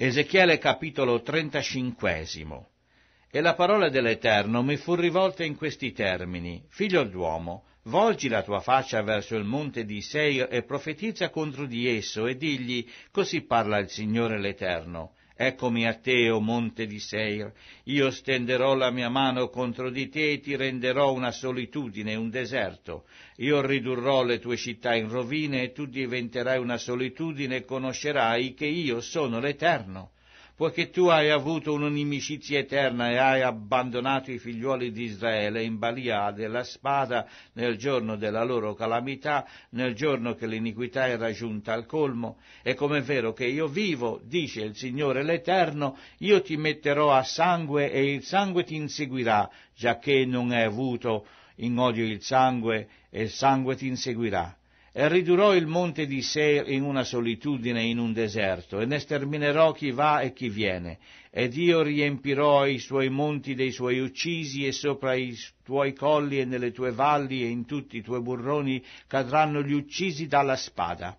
Ezechiele capitolo 35. E la parola dell'Eterno mi fu rivolta in questi termini, Figlio d'uomo, volgi la tua faccia verso il monte di Seio e profetizza contro di esso e digli, così parla il Signore l'Eterno. Eccomi a te, o monte di Seir, io stenderò la mia mano contro di te e ti renderò una solitudine, un deserto. Io ridurrò le tue città in rovine e tu diventerai una solitudine e conoscerai che io sono l'Eterno poiché tu hai avuto un'inimicizia eterna e hai abbandonato i figliuoli di Israele in balia della spada nel giorno della loro calamità, nel giorno che l'iniquità era giunta al colmo. E come è vero che io vivo, dice il Signore l'Eterno, io ti metterò a sangue e il sangue ti inseguirà, giacché non hai avuto in odio il sangue e il sangue ti inseguirà e ridurrò il monte di Seir in una solitudine, in un deserto, e ne sterminerò chi va e chi viene. Ed io riempirò i suoi monti dei suoi uccisi, e sopra i tuoi colli e nelle tue valli e in tutti i tuoi burroni cadranno gli uccisi dalla spada.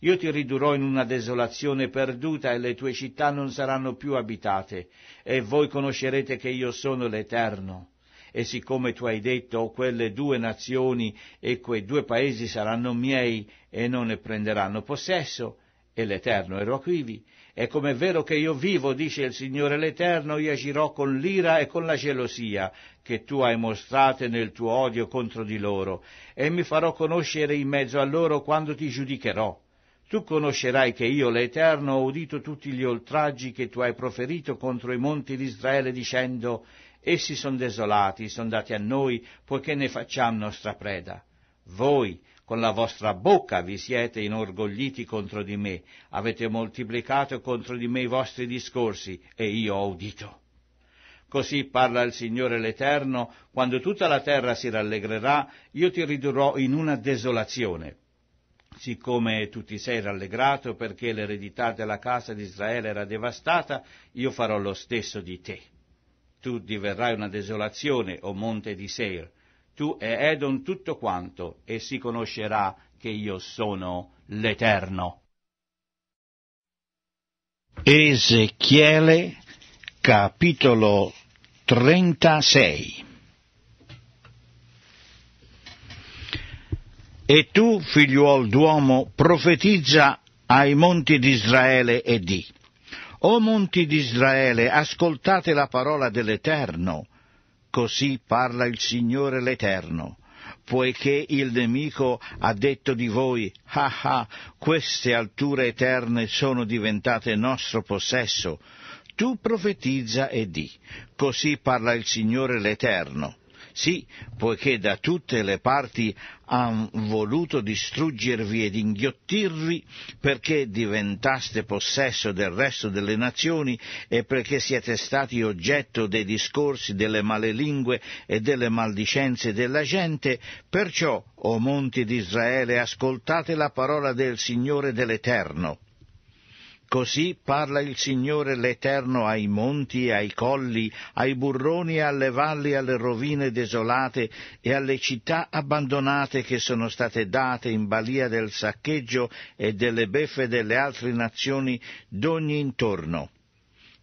Io ti ridurrò in una desolazione perduta e le tue città non saranno più abitate, e voi conoscerete che io sono l'Eterno e siccome tu hai detto oh, quelle due nazioni e quei due paesi saranno miei e non ne prenderanno possesso, e l'Eterno ero quivi, e come vero che io vivo, dice il Signore l'Eterno, io agirò con l'ira e con la gelosia che tu hai mostrate nel tuo odio contro di loro, e mi farò conoscere in mezzo a loro quando ti giudicherò. Tu conoscerai che io, l'Eterno, ho udito tutti gli oltraggi che tu hai proferito contro i monti d'Israele dicendo, Essi sono desolati, sono dati a noi, poiché ne facciamo nostra preda. Voi, con la vostra bocca vi siete inorgogliti contro di me, avete moltiplicato contro di me i vostri discorsi, e io ho udito. Così parla il Signore l'Eterno, quando tutta la terra si rallegrerà, io ti ridurrò in una desolazione. Siccome tu ti sei rallegrato perché l'eredità della casa di Israele era devastata, io farò lo stesso di te tu diverrai una desolazione, o monte di Seir, tu e Edom tutto quanto, e si conoscerà che io sono l'Eterno. Ezechiele capitolo 36 E tu, figliuol d'uomo, profetizza ai monti d'Israele e di o monti di Israele, ascoltate la parola dell'Eterno. Così parla il Signore l'Eterno, poiché il nemico ha detto di voi, ah ah, queste alture eterne sono diventate nostro possesso. Tu profetizza e di, così parla il Signore l'Eterno sì, poiché da tutte le parti han voluto distruggervi ed inghiottirvi perché diventaste possesso del resto delle nazioni e perché siete stati oggetto dei discorsi delle male lingue e delle maldicenze della gente, perciò, o monti d'Israele, ascoltate la parola del Signore dell'Eterno. Così parla il Signore l'Eterno ai monti e ai colli, ai burroni e alle valli, alle rovine desolate e alle città abbandonate che sono state date in balia del saccheggio e delle beffe delle altre nazioni d'ogni intorno.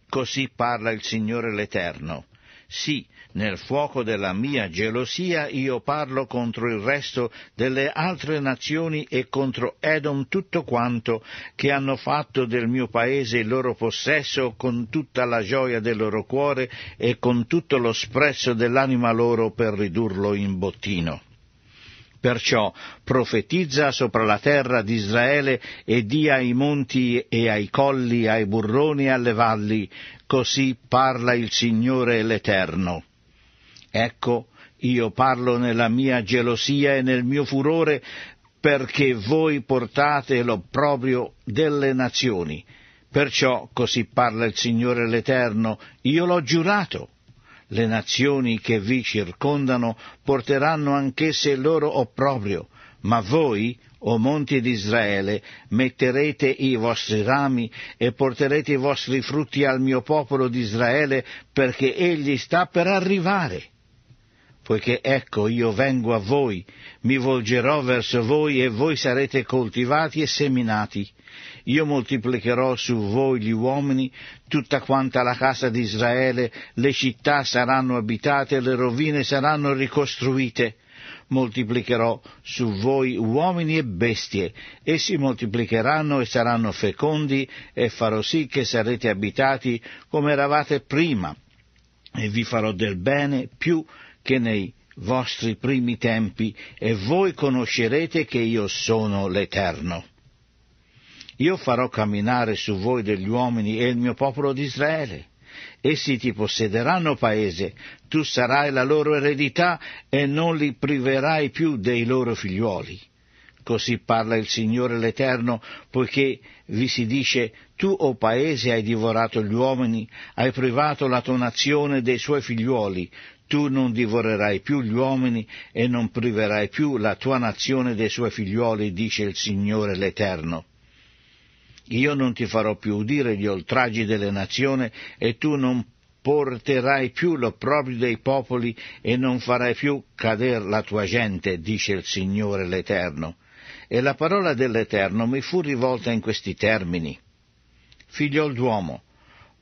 Così parla il Signore l'Eterno. Sì, nel fuoco della mia gelosia io parlo contro il resto delle altre nazioni e contro Edom tutto quanto che hanno fatto del mio paese il loro possesso con tutta la gioia del loro cuore e con tutto lo sprezzo dell'anima loro per ridurlo in bottino. Perciò profetizza sopra la terra di Israele e di ai monti e ai colli, ai burroni e alle valli, così parla il Signore l'Eterno. Ecco, io parlo nella mia gelosia e nel mio furore perché voi portate l'opprobrio delle nazioni. Perciò, così parla il Signore l'Eterno, io l'ho giurato. Le nazioni che vi circondano porteranno anch'esse il loro opprobrio, ma voi, o monti di Israele, metterete i vostri rami e porterete i vostri frutti al mio popolo di Israele, perché egli sta per arrivare poiché ecco io vengo a voi, mi volgerò verso voi e voi sarete coltivati e seminati. Io moltiplicherò su voi gli uomini, tutta quanta la casa di Israele, le città saranno abitate, le rovine saranno ricostruite. Moltiplicherò su voi uomini e bestie, essi moltiplicheranno e saranno fecondi, e farò sì che sarete abitati come eravate prima, e vi farò del bene più che nei vostri primi tempi e voi conoscerete che io sono l'Eterno. Io farò camminare su voi degli uomini e il mio popolo di Israele. Essi ti possederanno paese, tu sarai la loro eredità e non li priverai più dei loro figliuoli. Così parla il Signore l'Eterno, poiché vi si dice, tu, o oh paese, hai divorato gli uomini, hai privato la tua nazione dei suoi figliuoli, tu non divorerai più gli uomini e non priverai più la tua nazione dei suoi figlioli, dice il Signore l'Eterno. Io non ti farò più udire gli oltraggi delle nazioni e tu non porterai più l'opprobrio dei popoli e non farai più cader la tua gente, dice il Signore l'Eterno. E la parola dell'Eterno mi fu rivolta in questi termini. Figliol d'uomo,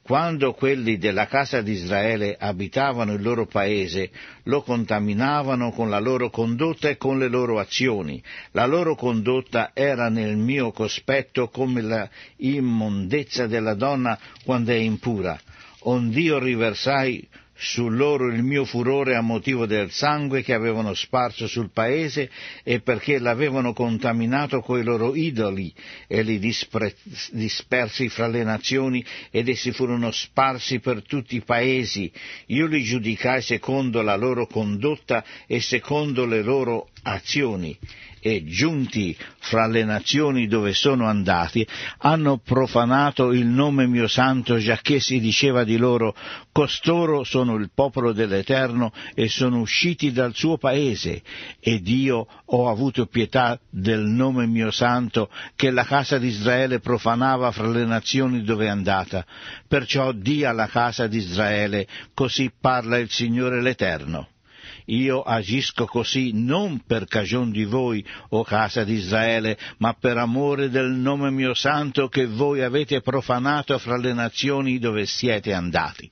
quando quelli della casa di Israele abitavano il loro paese, lo contaminavano con la loro condotta e con le loro azioni. La loro condotta era nel mio cospetto come la immondezza della donna quando è impura ond'io riversai su loro il mio furore a motivo del sangue che avevano sparso sul paese e perché l'avevano contaminato coi loro idoli e li dispre- dispersi fra le nazioni ed essi furono sparsi per tutti i paesi. Io li giudicai secondo la loro condotta e secondo le loro azioni e giunti fra le nazioni dove sono andati, hanno profanato il nome mio santo, giacché si diceva di loro, costoro sono il popolo dell'Eterno e sono usciti dal suo paese, ed io ho avuto pietà del nome mio santo che la casa di Israele profanava fra le nazioni dove è andata. Perciò di alla casa di Israele, così parla il Signore l'Eterno io agisco così non per cagion di voi, o casa di Israele, ma per amore del nome mio santo che voi avete profanato fra le nazioni dove siete andati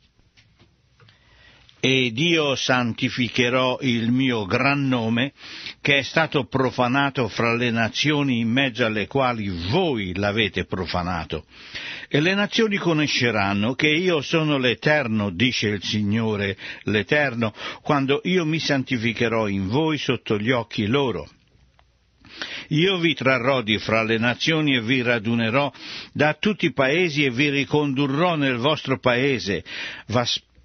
ed io santificherò il mio gran nome che è stato profanato fra le nazioni in mezzo alle quali voi l'avete profanato. E le nazioni conosceranno che io sono l'Eterno, dice il Signore l'Eterno, quando io mi santificherò in voi sotto gli occhi loro. Io vi trarrò di fra le nazioni e vi radunerò da tutti i paesi e vi ricondurrò nel vostro paese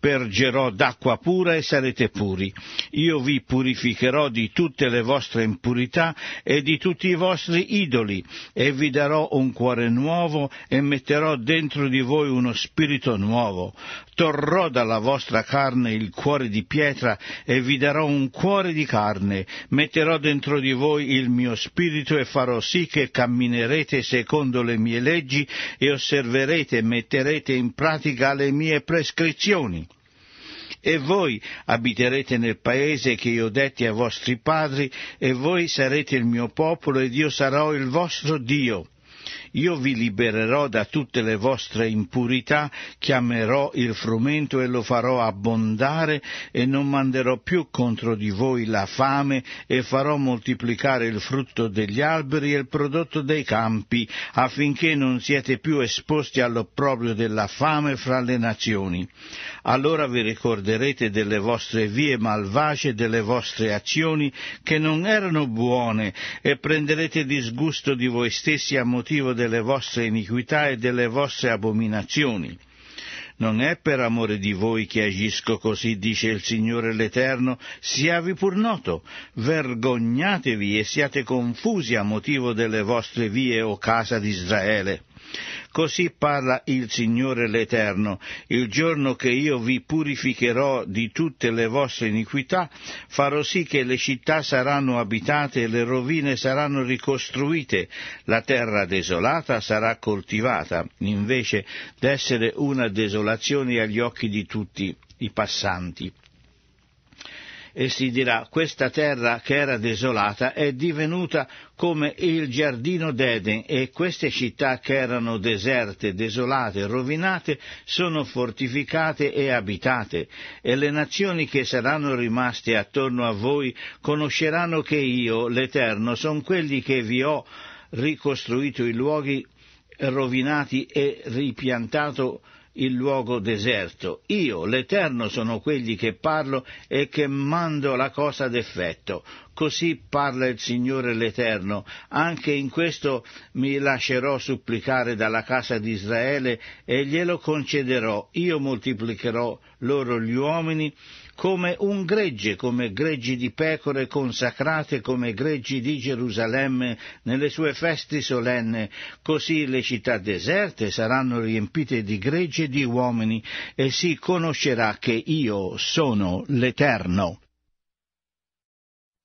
aspergerò d'acqua pura e sarete puri. Io vi purificherò di tutte le vostre impurità e di tutti i vostri idoli, e vi darò un cuore nuovo e metterò dentro di voi uno spirito nuovo torrò dalla vostra carne il cuore di pietra e vi darò un cuore di carne, metterò dentro di voi il mio spirito e farò sì che camminerete secondo le mie leggi e osserverete e metterete in pratica le mie prescrizioni e voi abiterete nel paese che io detti ai vostri padri, e voi sarete il mio popolo ed io sarò il vostro Dio. Io vi libererò da tutte le vostre impurità, chiamerò il frumento e lo farò abbondare e non manderò più contro di voi la fame e farò moltiplicare il frutto degli alberi e il prodotto dei campi, affinché non siete più esposti all'opprobrio della fame fra le nazioni. Allora vi ricorderete delle vostre vie malvagie, delle vostre azioni che non erano buone e prenderete disgusto di voi stessi a motivo del delle vostre iniquità e delle vostre abominazioni. Non è per amore di voi che agisco così, dice il Signore l'Eterno, siavi pur noto, vergognatevi e siate confusi a motivo delle vostre vie, o casa di Israele. Così parla il Signore l'Eterno, il giorno che io vi purificherò di tutte le vostre iniquità, farò sì che le città saranno abitate e le rovine saranno ricostruite, la terra desolata sarà coltivata, invece d'essere una desolazione agli occhi di tutti i passanti e si dirà questa terra che era desolata è divenuta come il giardino d'Eden e queste città che erano deserte, desolate, rovinate sono fortificate e abitate e le nazioni che saranno rimaste attorno a voi conosceranno che io, l'Eterno, sono quelli che vi ho ricostruito i luoghi rovinati e ripiantato il luogo deserto. Io, l'Eterno, sono quelli che parlo e che mando la cosa d'effetto. Così parla il Signore l'Eterno. Anche in questo mi lascerò supplicare dalla casa di Israele e glielo concederò. Io moltiplicherò loro gli uomini come un gregge, come greggi di pecore consacrate come greggi di Gerusalemme nelle sue feste solenne, così le città deserte saranno riempite di gregge di uomini e si conoscerà che io sono l'Eterno.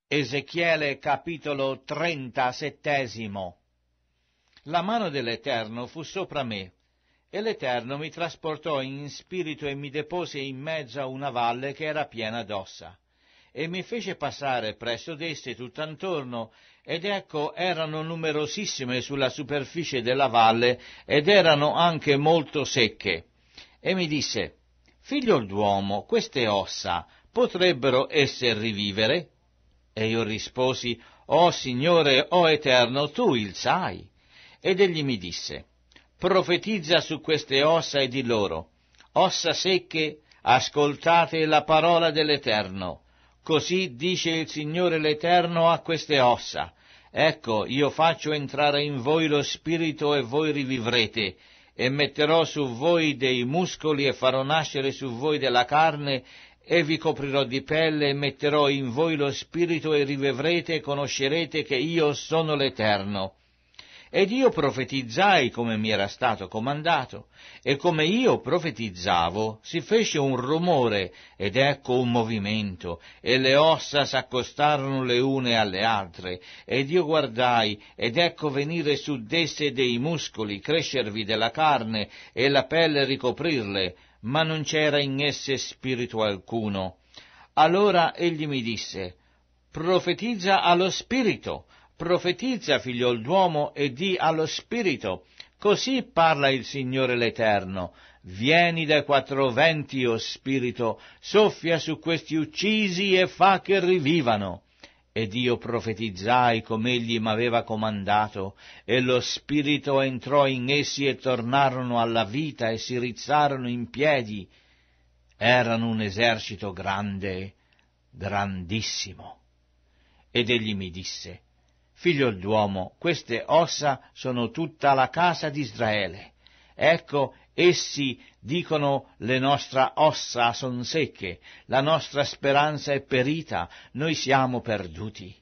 Ezechiele capitolo 37 La mano dell'Eterno fu sopra me e l'Eterno mi trasportò in spirito e mi depose in mezzo a una valle che era piena d'ossa. E mi fece passare presso d'esse tutt'antorno, ed ecco erano numerosissime sulla superficie della valle, ed erano anche molto secche. E mi disse, Figlio d'uomo, queste ossa potrebbero esser rivivere? E io risposi, O «Oh, Signore, o oh Eterno, tu il sai. Ed egli mi disse, profetizza su queste ossa e di loro, ossa secche, ascoltate la parola dell'Eterno. Così dice il Signore l'Eterno a queste ossa. Ecco, io faccio entrare in voi lo spirito e voi rivivrete, e metterò su voi dei muscoli e farò nascere su voi della carne, e vi coprirò di pelle e metterò in voi lo spirito e rivivrete e conoscerete che io sono l'Eterno. Ed io profetizzai come mi era stato comandato, e come io profetizzavo si fece un rumore ed ecco un movimento, e le ossa s'accostarono le une alle altre, ed io guardai ed ecco venire su d'esse dei muscoli, crescervi della carne e la pelle ricoprirle, ma non c'era in esse spirito alcuno. Allora egli mi disse, profetizza allo spirito, Profetizza, figliol d'uomo, e di allo Spirito, così parla il Signore l'Eterno. Vieni dai quattro venti, o Spirito, soffia su questi uccisi e fa che rivivano. Ed io profetizzai come egli m'aveva comandato, e lo Spirito entrò in essi e tornarono alla vita e si rizzarono in piedi. Erano un esercito grande, grandissimo. Ed egli mi disse, Figlio d'uomo, queste ossa sono tutta la casa di Israele. Ecco, essi dicono le nostre ossa son secche, la nostra speranza è perita, noi siamo perduti.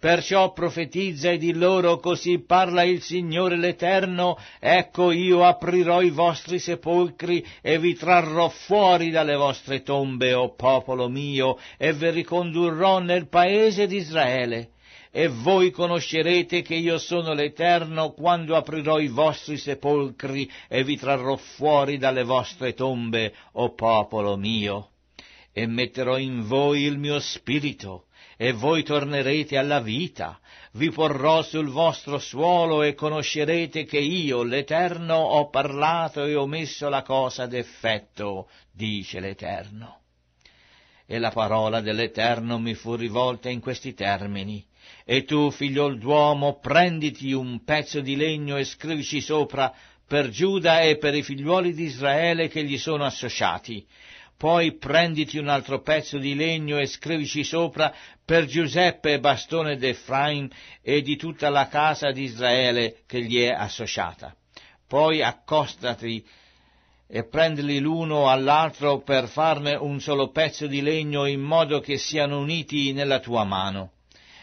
Perciò profetizza e di loro così parla il Signore l'Eterno, ecco io aprirò i vostri sepolcri e vi trarrò fuori dalle vostre tombe, o popolo mio, e vi ricondurrò nel paese d'Israele e voi conoscerete che io sono l'Eterno quando aprirò i vostri sepolcri e vi trarrò fuori dalle vostre tombe, o popolo mio. E metterò in voi il mio spirito, e voi tornerete alla vita, vi porrò sul vostro suolo e conoscerete che io, l'Eterno, ho parlato e ho messo la cosa d'effetto, dice l'Eterno. E la parola dell'Eterno mi fu rivolta in questi termini. E tu, figliol d'uomo, prenditi un pezzo di legno e scrivici sopra per Giuda e per i figliuoli di Israele che gli sono associati. Poi prenditi un altro pezzo di legno e scrivici sopra per Giuseppe e bastone d'Efraim e di tutta la casa di Israele che gli è associata. Poi accostati e prendili l'uno all'altro per farne un solo pezzo di legno in modo che siano uniti nella tua mano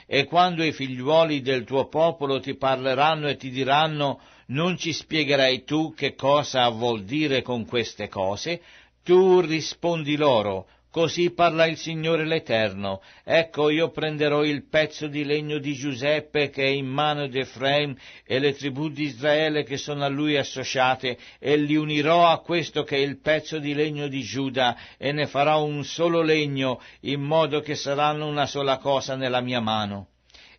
e quando i figliuoli del tuo popolo ti parleranno e ti diranno non ci spiegherai tu che cosa vuol dire con queste cose, tu rispondi loro Così parla il Signore l'Eterno. Ecco io prenderò il pezzo di legno di Giuseppe che è in mano di Efraim e le tribù di Israele che sono a lui associate e li unirò a questo che è il pezzo di legno di Giuda e ne farò un solo legno in modo che saranno una sola cosa nella mia mano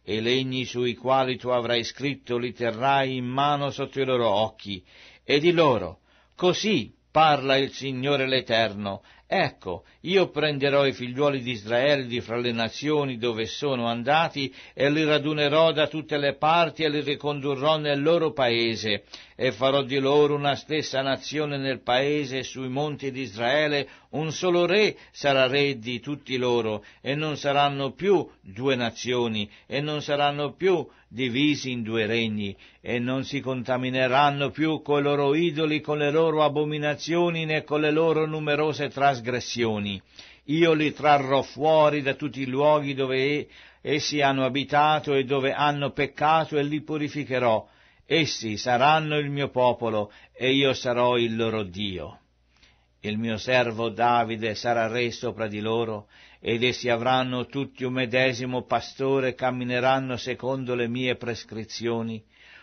e i legni sui quali tu avrai scritto li terrai in mano sotto i loro occhi, e di loro, così parla il Signore l'Eterno, Ecco, io prenderò i figliuoli di Israele di fra le nazioni dove sono andati e li radunerò da tutte le parti e li ricondurrò nel loro paese e farò di loro una stessa nazione nel paese sui monti di Israele un solo re sarà re di tutti loro, e non saranno più due nazioni, e non saranno più divisi in due regni, e non si contamineranno più coi loro idoli, con le loro abominazioni, né con le loro numerose trasgressioni. Io li trarrò fuori da tutti i luoghi dove essi hanno abitato e dove hanno peccato e li purificherò. Essi saranno il mio popolo e io sarò il loro Dio. Il mio servo Davide sarà re sopra di loro, ed essi avranno tutti un medesimo pastore, cammineranno secondo le mie prescrizioni,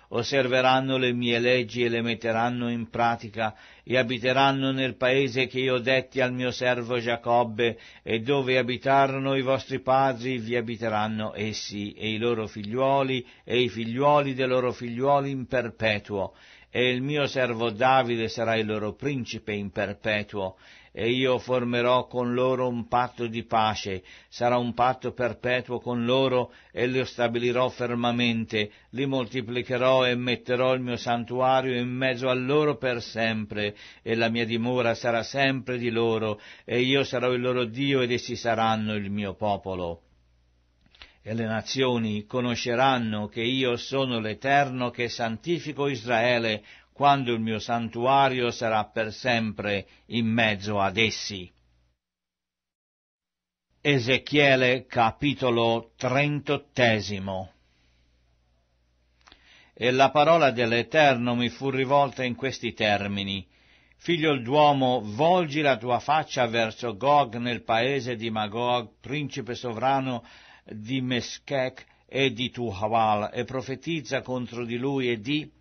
osserveranno le mie leggi e le metteranno in pratica, e abiteranno nel paese che io detti al mio servo Giacobbe, e dove abitarono i vostri padri vi abiteranno essi, e i loro figliuoli, e i figliuoli dei loro figliuoli in perpetuo, e il mio servo Davide sarà il loro principe in perpetuo, e io formerò con loro un patto di pace, sarà un patto perpetuo con loro e lo stabilirò fermamente, li moltiplicherò e metterò il mio santuario in mezzo a loro per sempre, e la mia dimora sarà sempre di loro, e io sarò il loro Dio ed essi saranno il mio popolo e le nazioni conosceranno che io sono l'Eterno che santifico Israele quando il mio santuario sarà per sempre in mezzo ad essi. Ezechiele capitolo trentottesimo E la parola dell'Eterno mi fu rivolta in questi termini. Figlio d'uomo, volgi la tua faccia verso Gog nel paese di Magog, principe sovrano, di Meschech e di Tuhaval e profetizza contro di lui e di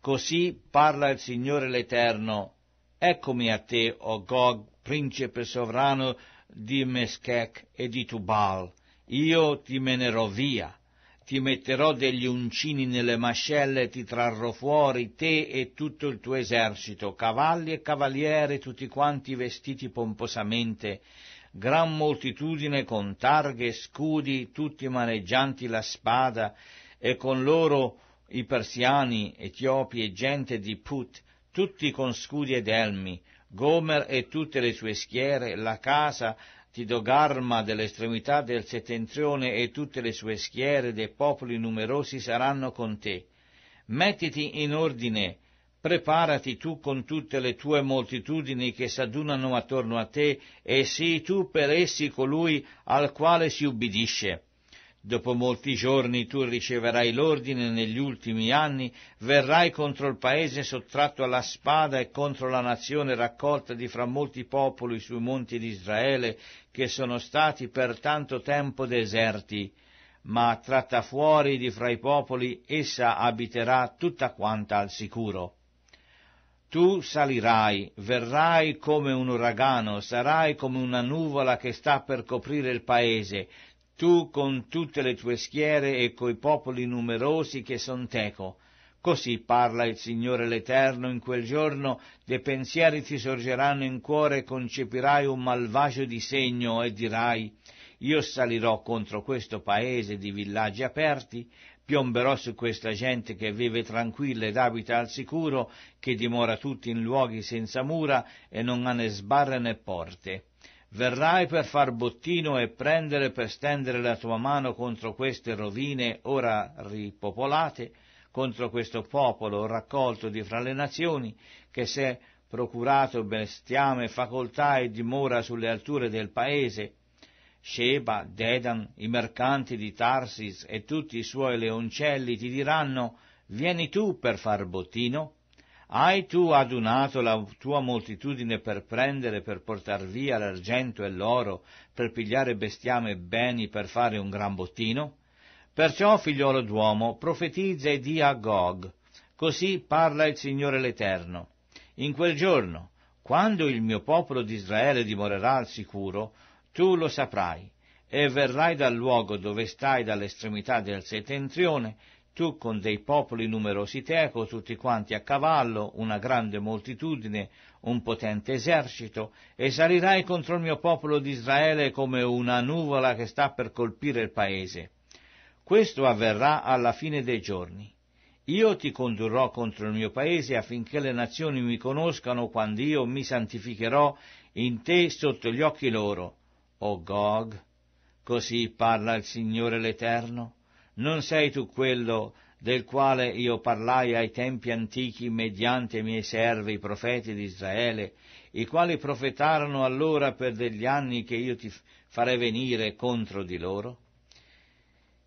Così parla il Signore l'Eterno. Eccomi a te, o Gog, principe sovrano di Meschech e di Tubal. Io ti menerò via, ti metterò degli uncini nelle mascelle, ti trarrò fuori te e tutto il tuo esercito, cavalli e cavaliere, tutti quanti vestiti pomposamente, gran moltitudine con targhe e scudi, tutti maneggianti la spada, e con loro i persiani, etiopi e gente di Put, tutti con scudi ed elmi, Gomer e tutte le sue schiere, la casa di Dogarma dell'estremità del settentrione e tutte le sue schiere dei popoli numerosi saranno con te. Mettiti in ordine, Preparati tu con tutte le tue moltitudini che s'adunano attorno a te, e sii tu per essi colui al quale si ubbidisce. Dopo molti giorni tu riceverai l'ordine negli ultimi anni, verrai contro il paese sottratto alla spada e contro la nazione raccolta di fra molti popoli sui monti di Israele, che sono stati per tanto tempo deserti. Ma tratta fuori di fra i popoli, essa abiterà tutta quanta al sicuro. Tu salirai, verrai come un uragano, sarai come una nuvola che sta per coprire il paese, tu con tutte le tue schiere e coi popoli numerosi che son teco. Così parla il Signore l'Eterno in quel giorno, dei pensieri ti sorgeranno in cuore e concepirai un malvagio disegno e dirai, io salirò contro questo paese di villaggi aperti, piomberò su questa gente che vive tranquilla ed abita al sicuro, che dimora tutti in luoghi senza mura e non ha né sbarre né porte. Verrai per far bottino e prendere per stendere la tua mano contro queste rovine ora ripopolate, contro questo popolo raccolto di fra le nazioni, che se procurato bestiame facoltà e dimora sulle alture del paese, Sheba, Dedan, i mercanti di Tarsis e tutti i suoi leoncelli ti diranno Vieni tu per far bottino? Hai tu adunato la tua moltitudine per prendere, per portar via l'argento e l'oro, per pigliare bestiame e beni, per fare un gran bottino? Perciò, figliolo d'uomo, profetizza e di a Gog, così parla il Signore l'Eterno. In quel giorno, quando il mio popolo d'Israele dimorerà al sicuro, tu lo saprai, e verrai dal luogo dove stai dall'estremità del settentrione, tu con dei popoli numerosi teco, tutti quanti a cavallo, una grande moltitudine, un potente esercito, e salirai contro il mio popolo d'Israele come una nuvola che sta per colpire il paese. Questo avverrà alla fine dei giorni. Io ti condurrò contro il mio paese affinché le nazioni mi conoscano quando io mi santificherò in te sotto gli occhi loro, o Gog, così parla il Signore l'Eterno, non sei tu quello del quale io parlai ai tempi antichi mediante i miei servi, i profeti di Israele, i quali profetarono allora per degli anni che io ti farei venire contro di loro?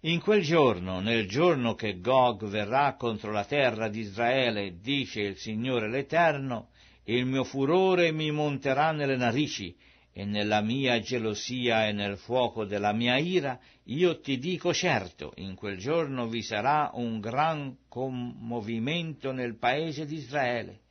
In quel giorno, nel giorno che Gog verrà contro la terra di Israele, dice il Signore l'Eterno, il mio furore mi monterà nelle narici e nella mia gelosia e nel fuoco della mia ira, io ti dico certo, in quel giorno vi sarà un gran commovimento nel paese di Israele.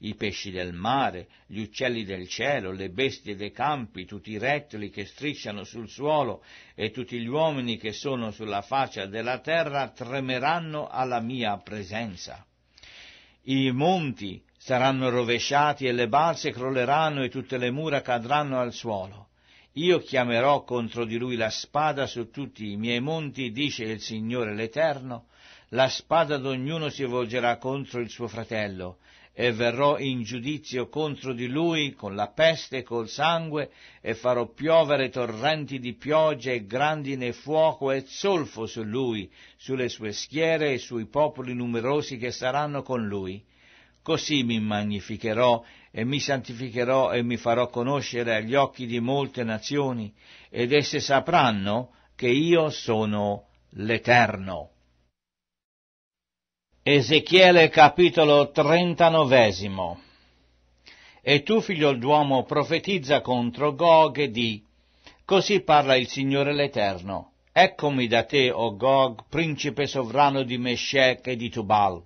I pesci del mare, gli uccelli del cielo, le bestie dei campi, tutti i rettili che strisciano sul suolo e tutti gli uomini che sono sulla faccia della terra tremeranno alla mia presenza. I monti saranno rovesciati e le balze crolleranno e tutte le mura cadranno al suolo. Io chiamerò contro di lui la spada su tutti i miei monti, dice il Signore l'Eterno, la spada d'ognuno si volgerà contro il suo fratello, e verrò in giudizio contro di lui con la peste e col sangue, e farò piovere torrenti di pioggia e grandine fuoco e zolfo su lui, sulle sue schiere e sui popoli numerosi che saranno con lui. Così mi magnificherò e mi santificherò e mi farò conoscere agli occhi di molte nazioni, ed esse sapranno che io sono l'Eterno. Ezechiele capitolo 39 E tu, figlio d'uomo, profetizza contro Gog e di, così parla il Signore l'Eterno, eccomi da te, o Gog, principe sovrano di Meshech e di Tubal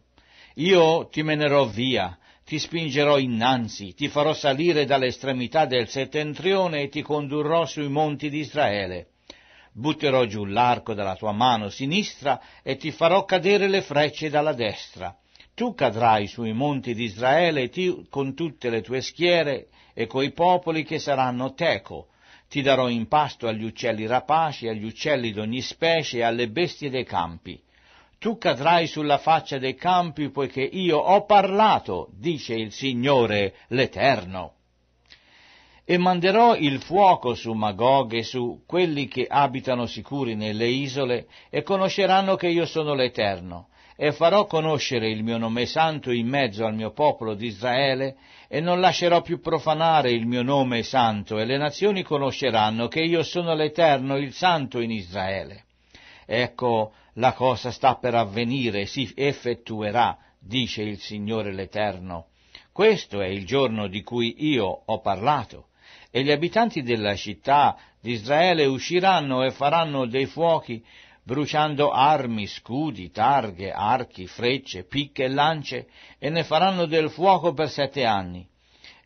io ti menerò via, ti spingerò innanzi, ti farò salire dall'estremità del settentrione e ti condurrò sui monti di Israele. Butterò giù l'arco dalla tua mano sinistra e ti farò cadere le frecce dalla destra. Tu cadrai sui monti di Israele ti, con tutte le tue schiere e coi popoli che saranno teco. Ti darò in pasto agli uccelli rapaci, agli uccelli d'ogni specie e alle bestie dei campi tu cadrai sulla faccia dei campi poiché io ho parlato, dice il Signore l'Eterno. E manderò il fuoco su Magog e su quelli che abitano sicuri nelle isole, e conosceranno che io sono l'Eterno, e farò conoscere il mio nome santo in mezzo al mio popolo di Israele, e non lascerò più profanare il mio nome santo, e le nazioni conosceranno che io sono l'Eterno, il Santo in Israele. Ecco, la cosa sta per avvenire, si effettuerà, dice il Signore l'Eterno. Questo è il giorno di cui io ho parlato. E gli abitanti della città di Israele usciranno e faranno dei fuochi, bruciando armi, scudi, targhe, archi, frecce, picche e lance, e ne faranno del fuoco per sette anni.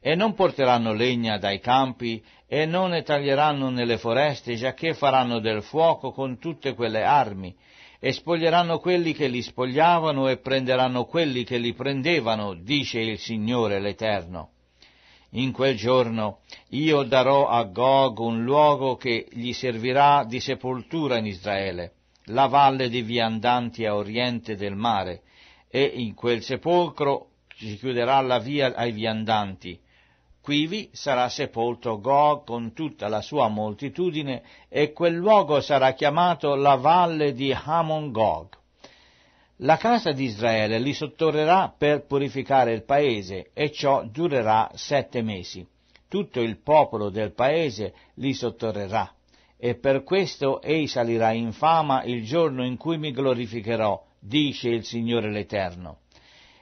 E non porteranno legna dai campi, e non ne taglieranno nelle foreste, giacché faranno del fuoco con tutte quelle armi, e spoglieranno quelli che li spogliavano e prenderanno quelli che li prendevano, dice il Signore l'Eterno. In quel giorno io darò a Gog un luogo che gli servirà di sepoltura in Israele, la valle di viandanti a oriente del mare, e in quel sepolcro si chiuderà la via ai viandanti, Quivi sarà sepolto Gog con tutta la sua moltitudine e quel luogo sarà chiamato la valle di Hamon Gog. La casa di Israele li sottorrerà per purificare il paese e ciò durerà sette mesi. Tutto il popolo del paese li sottorrerà e per questo ei salirà in fama il giorno in cui mi glorificherò, dice il Signore l'Eterno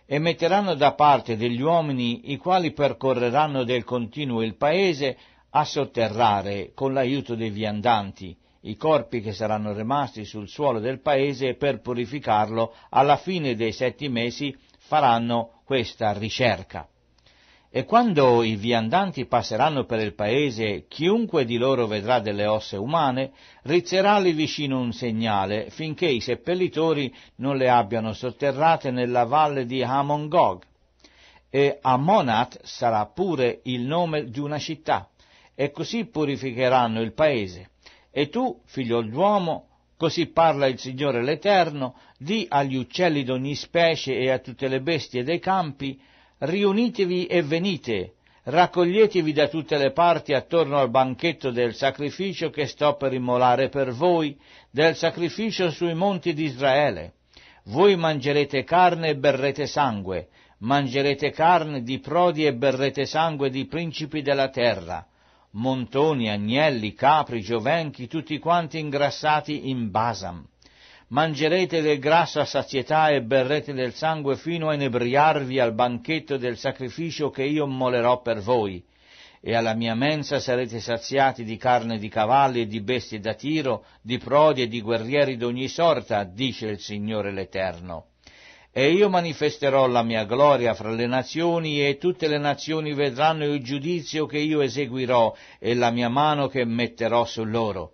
e metteranno da parte degli uomini i quali percorreranno del continuo il paese a sotterrare, con l'aiuto dei viandanti, i corpi che saranno rimasti sul suolo del paese per purificarlo alla fine dei sette mesi faranno questa ricerca. E quando i viandanti passeranno per il paese, chiunque di loro vedrà delle osse umane, rizzerà lì vicino un segnale, finché i seppellitori non le abbiano sotterrate nella valle di Hamongog. E Ammonat sarà pure il nome di una città, e così purificheranno il paese. E tu, figlio d'uomo, Così parla il Signore l'Eterno, di agli uccelli d'ogni specie e a tutte le bestie dei campi, riunitevi e venite, raccoglietevi da tutte le parti attorno al banchetto del sacrificio che sto per immolare per voi, del sacrificio sui monti di Israele. Voi mangerete carne e berrete sangue, mangerete carne di prodi e berrete sangue di principi della terra, montoni, agnelli, capri, giovenchi, tutti quanti ingrassati in basam mangerete del grasso a sazietà e berrete del sangue fino a inebriarvi al banchetto del sacrificio che io molerò per voi, e alla mia mensa sarete saziati di carne di cavalli e di bestie da tiro, di prodi e di guerrieri d'ogni sorta, dice il Signore l'Eterno. E io manifesterò la mia gloria fra le nazioni, e tutte le nazioni vedranno il giudizio che io eseguirò e la mia mano che metterò su loro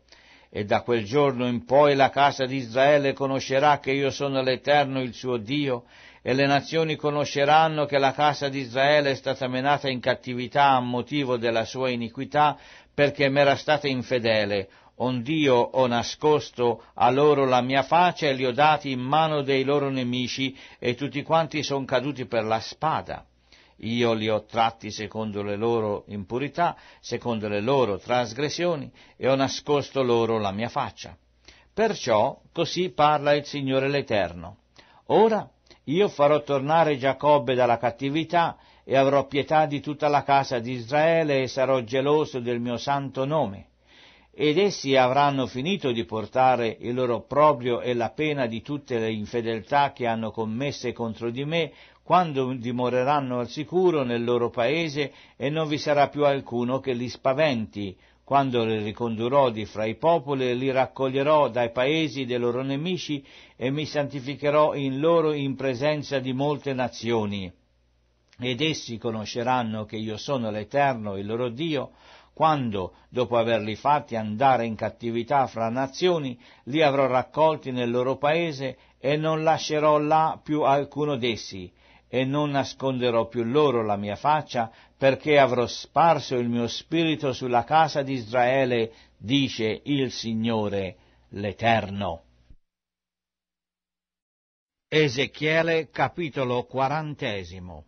e da quel giorno in poi la casa di Israele conoscerà che io sono l'Eterno il suo Dio, e le nazioni conosceranno che la casa di Israele è stata menata in cattività a motivo della sua iniquità, perché m'era stata infedele. Ond'io ho nascosto a loro la mia faccia e li ho dati in mano dei loro nemici, e tutti quanti sono caduti per la spada. Io li ho tratti secondo le loro impurità, secondo le loro trasgressioni, e ho nascosto loro la mia faccia. Perciò così parla il Signore l'Eterno. Ora io farò tornare Giacobbe dalla cattività e avrò pietà di tutta la casa di Israele e sarò geloso del mio santo nome. Ed essi avranno finito di portare il loro proprio e la pena di tutte le infedeltà che hanno commesse contro di me quando dimoreranno al sicuro nel loro paese e non vi sarà più alcuno che li spaventi, quando li ricondurrò di fra i popoli, e li raccoglierò dai paesi dei loro nemici e mi santificherò in loro in presenza di molte nazioni. Ed essi conosceranno che io sono l'Eterno, il loro Dio, quando, dopo averli fatti andare in cattività fra nazioni, li avrò raccolti nel loro paese e non lascerò là più alcuno d'essi, e non nasconderò più loro la mia faccia, perché avrò sparso il mio spirito sulla casa di Israele, dice il Signore l'Eterno. Ezechiele capitolo quarantesimo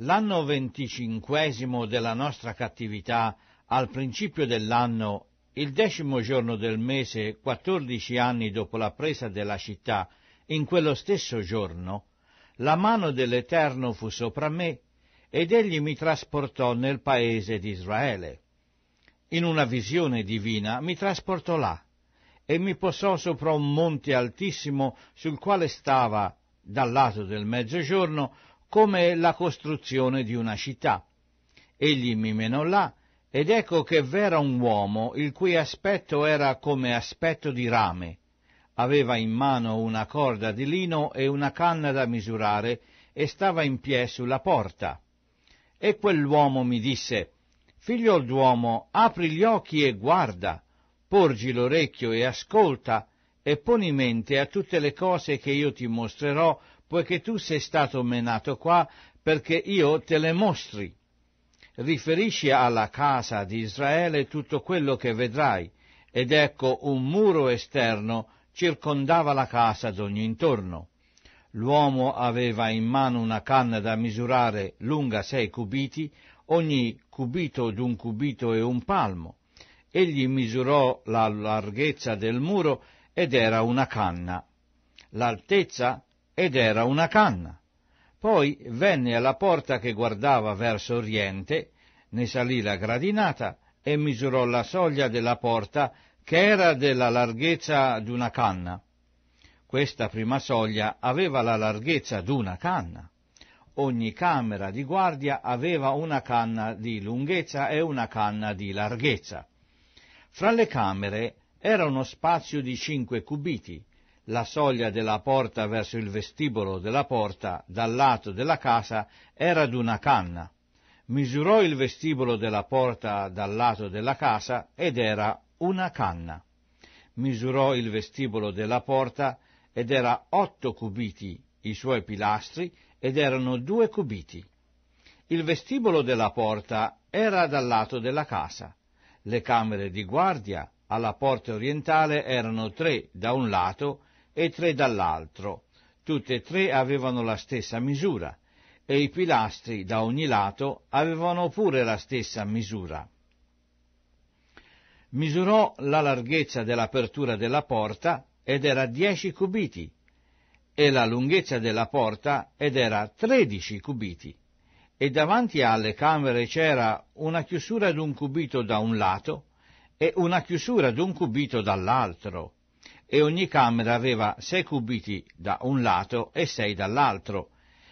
L'anno venticinquesimo della nostra cattività, al principio dell'anno, il decimo giorno del mese, quattordici anni dopo la presa della città, in quello stesso giorno, la mano dell'Eterno fu sopra me, ed egli mi trasportò nel paese di Israele. In una visione divina mi trasportò là, e mi posò sopra un monte altissimo sul quale stava, dal lato del mezzogiorno, come la costruzione di una città. Egli mi menò là, ed ecco che v'era un uomo, il cui aspetto era come aspetto di rame, Aveva in mano una corda di lino e una canna da misurare e stava in piè sulla porta. E quell'uomo mi disse, Figlio d'uomo, apri gli occhi e guarda, porgi l'orecchio e ascolta, e poni mente a tutte le cose che io ti mostrerò, poiché tu sei stato menato qua perché io te le mostri. Riferisci alla casa di Israele tutto quello che vedrai, ed ecco un muro esterno circondava la casa d'ogni intorno. L'uomo aveva in mano una canna da misurare lunga sei cubiti, ogni cubito d'un cubito e un palmo. Egli misurò la larghezza del muro ed era una canna, l'altezza ed era una canna. Poi venne alla porta che guardava verso oriente, ne salì la gradinata e misurò la soglia della porta che era della larghezza di una canna. Questa prima soglia aveva la larghezza di una canna. Ogni camera di guardia aveva una canna di lunghezza e una canna di larghezza. Fra le camere era uno spazio di cinque cubiti. La soglia della porta verso il vestibolo della porta, dal lato della casa, era d'una canna. Misurò il vestibolo della porta dal lato della casa ed era una canna. Misurò il vestibolo della porta ed era otto cubiti i suoi pilastri ed erano due cubiti. Il vestibolo della porta era dal lato della casa. Le camere di guardia alla porta orientale erano tre da un lato e tre dall'altro. Tutte e tre avevano la stessa misura e i pilastri da ogni lato avevano pure la stessa misura misurò la larghezza dell'apertura della porta ed era dieci cubiti, e la lunghezza della porta ed era tredici cubiti, e davanti alle camere c'era una chiusura d'un cubito da un lato e una chiusura d'un cubito dall'altro, e ogni camera aveva sei cubiti da un lato e sei dall'altro,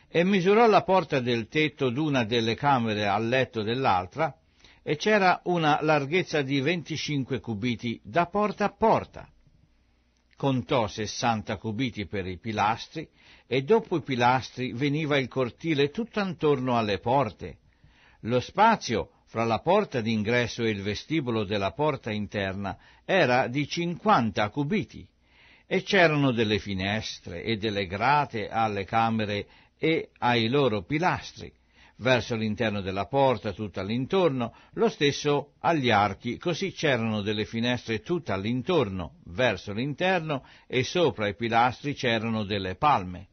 e misurò la porta del tetto d'una delle camere al letto dell'altra, e c'era una larghezza di 25 cubiti da porta a porta. Contò 60 cubiti per i pilastri e dopo i pilastri veniva il cortile tutt'antorno alle porte. Lo spazio fra la porta d'ingresso e il vestibolo della porta interna era di 50 cubiti e c'erano delle finestre e delle grate alle camere e ai loro pilastri verso l'interno della porta, tutta all'intorno, lo stesso agli archi, così c'erano delle finestre tutta all'intorno, verso l'interno, e sopra i pilastri c'erano delle palme.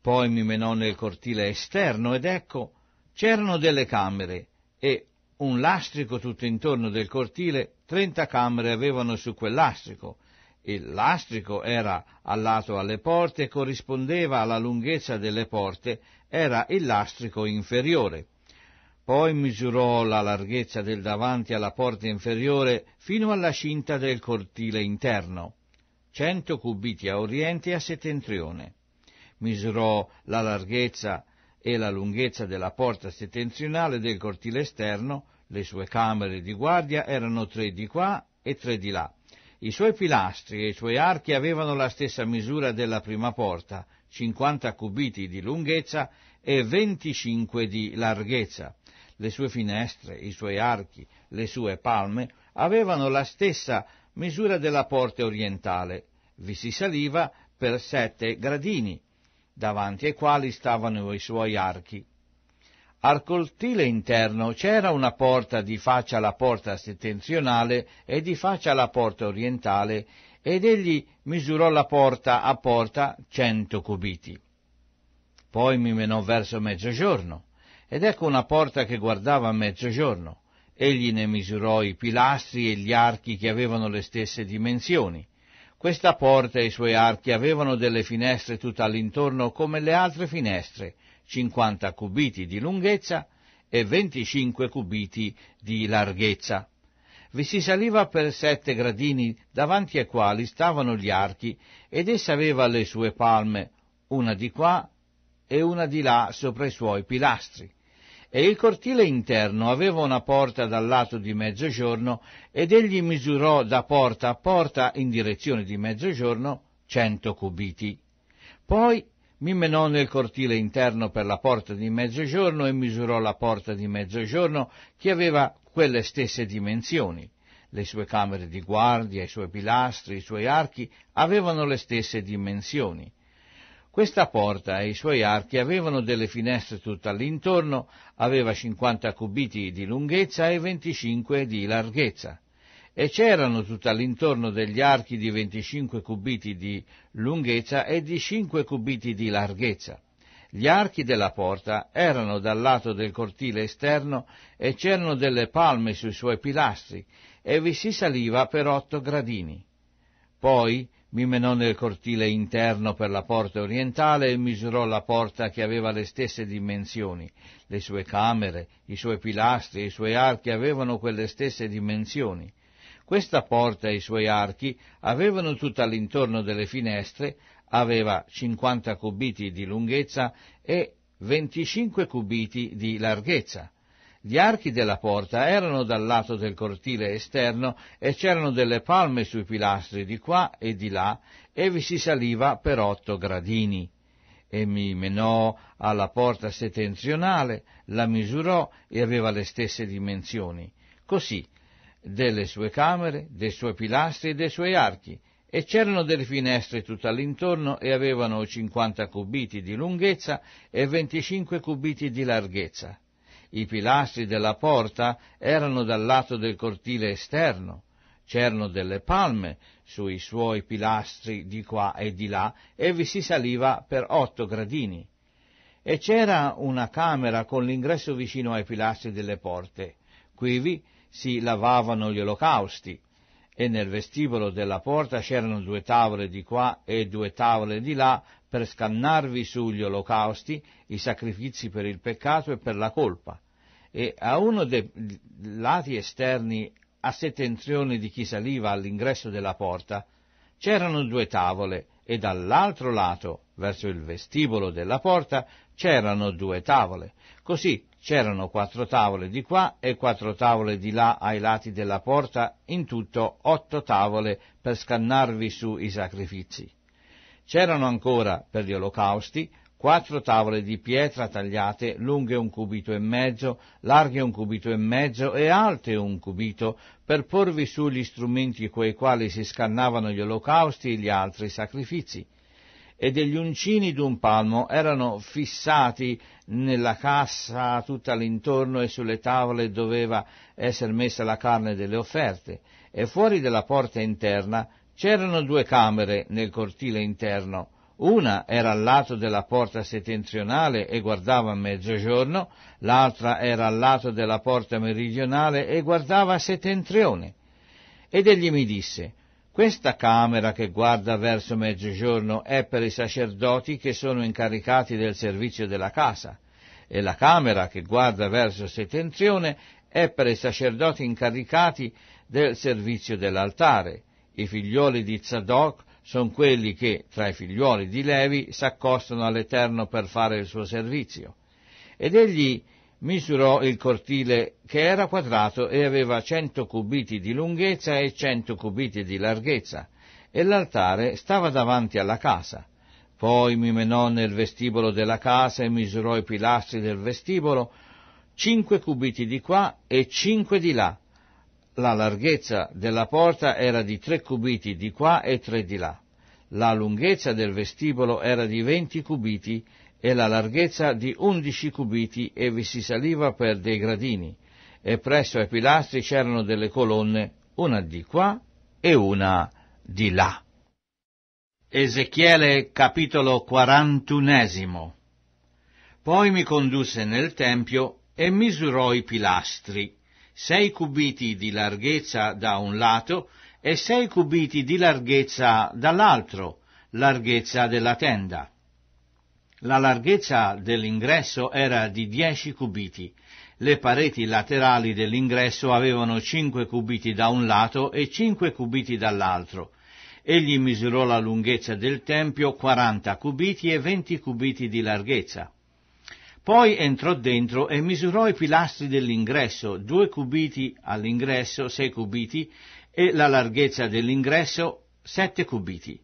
Poi mi menò nel cortile esterno ed ecco, c'erano delle camere e un lastrico tutto intorno del cortile, trenta camere avevano su quel lastrico. Il lastrico era allato alle porte e corrispondeva alla lunghezza delle porte era il lastrico inferiore. Poi misurò la larghezza del davanti alla porta inferiore fino alla cinta del cortile interno, cento cubiti a oriente e a settentrione. Misurò la larghezza e la lunghezza della porta settentrionale del cortile esterno, le sue camere di guardia erano tre di qua e tre di là. I suoi pilastri e i suoi archi avevano la stessa misura della prima porta, 50 cubiti di lunghezza e 25 di larghezza. Le sue finestre, i suoi archi, le sue palme avevano la stessa misura della porta orientale. Vi si saliva per sette gradini, davanti ai quali stavano i suoi archi. Al cortile interno c'era una porta di faccia alla porta settentrionale e di faccia alla porta orientale ed egli misurò la porta a porta cento cubiti. Poi mi menò verso mezzogiorno, ed ecco una porta che guardava a mezzogiorno. Egli ne misurò i pilastri e gli archi che avevano le stesse dimensioni. Questa porta e i suoi archi avevano delle finestre tutta all'intorno come le altre finestre, 50 cubiti di lunghezza e 25 cubiti di larghezza vi si saliva per sette gradini davanti ai quali stavano gli archi ed essa aveva le sue palme, una di qua e una di là sopra i suoi pilastri. E il cortile interno aveva una porta dal lato di mezzogiorno ed egli misurò da porta a porta in direzione di mezzogiorno cento cubiti. Poi mi menò nel cortile interno per la porta di mezzogiorno e misurò la porta di mezzogiorno che aveva quelle stesse dimensioni. Le sue camere di guardia, i suoi pilastri, i suoi archi avevano le stesse dimensioni. Questa porta e i suoi archi avevano delle finestre all'intorno, aveva 50 cubiti di lunghezza e 25 di larghezza. E c'erano all'intorno degli archi di 25 cubiti di lunghezza e di 5 cubiti di larghezza. Gli archi della porta erano dal lato del cortile esterno e c'erano delle palme sui suoi pilastri e vi si saliva per otto gradini. Poi mi menò nel cortile interno per la porta orientale e misurò la porta che aveva le stesse dimensioni. Le sue camere, i suoi pilastri e i suoi archi avevano quelle stesse dimensioni. Questa porta e i suoi archi avevano tutto all'intorno delle finestre aveva 50 cubiti di lunghezza e 25 cubiti di larghezza. Gli archi della porta erano dal lato del cortile esterno e c'erano delle palme sui pilastri di qua e di là e vi si saliva per otto gradini. E mi menò alla porta settentrionale, la misurò e aveva le stesse dimensioni. Così, delle sue camere, dei suoi pilastri e dei suoi archi, e c'erano delle finestre tutto all'intorno e avevano 50 cubiti di lunghezza e 25 cubiti di larghezza. I pilastri della porta erano dal lato del cortile esterno, c'erano delle palme sui suoi pilastri di qua e di là e vi si saliva per otto gradini. E c'era una camera con l'ingresso vicino ai pilastri delle porte. Quivi si lavavano gli olocausti e nel vestibolo della porta c'erano due tavole di qua e due tavole di là per scannarvi sugli olocausti, i sacrifici per il peccato e per la colpa. E a uno dei lati esterni a settentrione di chi saliva all'ingresso della porta c'erano due tavole e dall'altro lato, verso il vestibolo della porta, c'erano due tavole. Così c'erano quattro tavole di qua e quattro tavole di là ai lati della porta, in tutto otto tavole per scannarvi su i sacrifici. C'erano ancora, per gli olocausti, quattro tavole di pietra tagliate lunghe un cubito e mezzo, larghe un cubito e mezzo e alte un cubito, per porvi su gli strumenti coi quali si scannavano gli olocausti e gli altri sacrifici e degli uncini d'un palmo erano fissati nella cassa tutta l'intorno e sulle tavole doveva essere messa la carne delle offerte, e fuori della porta interna c'erano due camere nel cortile interno. Una era al lato della porta settentrionale e guardava a mezzogiorno, l'altra era al lato della porta meridionale e guardava a settentrione. Ed egli mi disse, questa camera che guarda verso mezzogiorno è per i sacerdoti che sono incaricati del servizio della casa, e la camera che guarda verso settentrione è per i sacerdoti incaricati del servizio dell'altare. I figlioli di Zadok sono quelli che, tra i figlioli di Levi, s'accostano all'Eterno per fare il suo servizio. Ed egli misurò il cortile che era quadrato e aveva cento cubiti di lunghezza e cento cubiti di larghezza, e l'altare stava davanti alla casa. Poi mi menò nel vestibolo della casa e misurò i pilastri del vestibolo, cinque cubiti di qua e cinque di là. La larghezza della porta era di tre cubiti di qua e tre di là. La lunghezza del vestibolo era di venti cubiti e la larghezza di undici cubiti e vi si saliva per dei gradini, e presso ai pilastri c'erano delle colonne, una di qua e una di là. Ezechiele capitolo quarantunesimo Poi mi condusse nel tempio e misurò i pilastri, sei cubiti di larghezza da un lato e sei cubiti di larghezza dall'altro, larghezza della tenda. La larghezza dell'ingresso era di 10 cubiti. Le pareti laterali dell'ingresso avevano 5 cubiti da un lato e 5 cubiti dall'altro. Egli misurò la lunghezza del tempio 40 cubiti e 20 cubiti di larghezza. Poi entrò dentro e misurò i pilastri dell'ingresso, 2 cubiti all'ingresso, 6 cubiti, e la larghezza dell'ingresso, 7 cubiti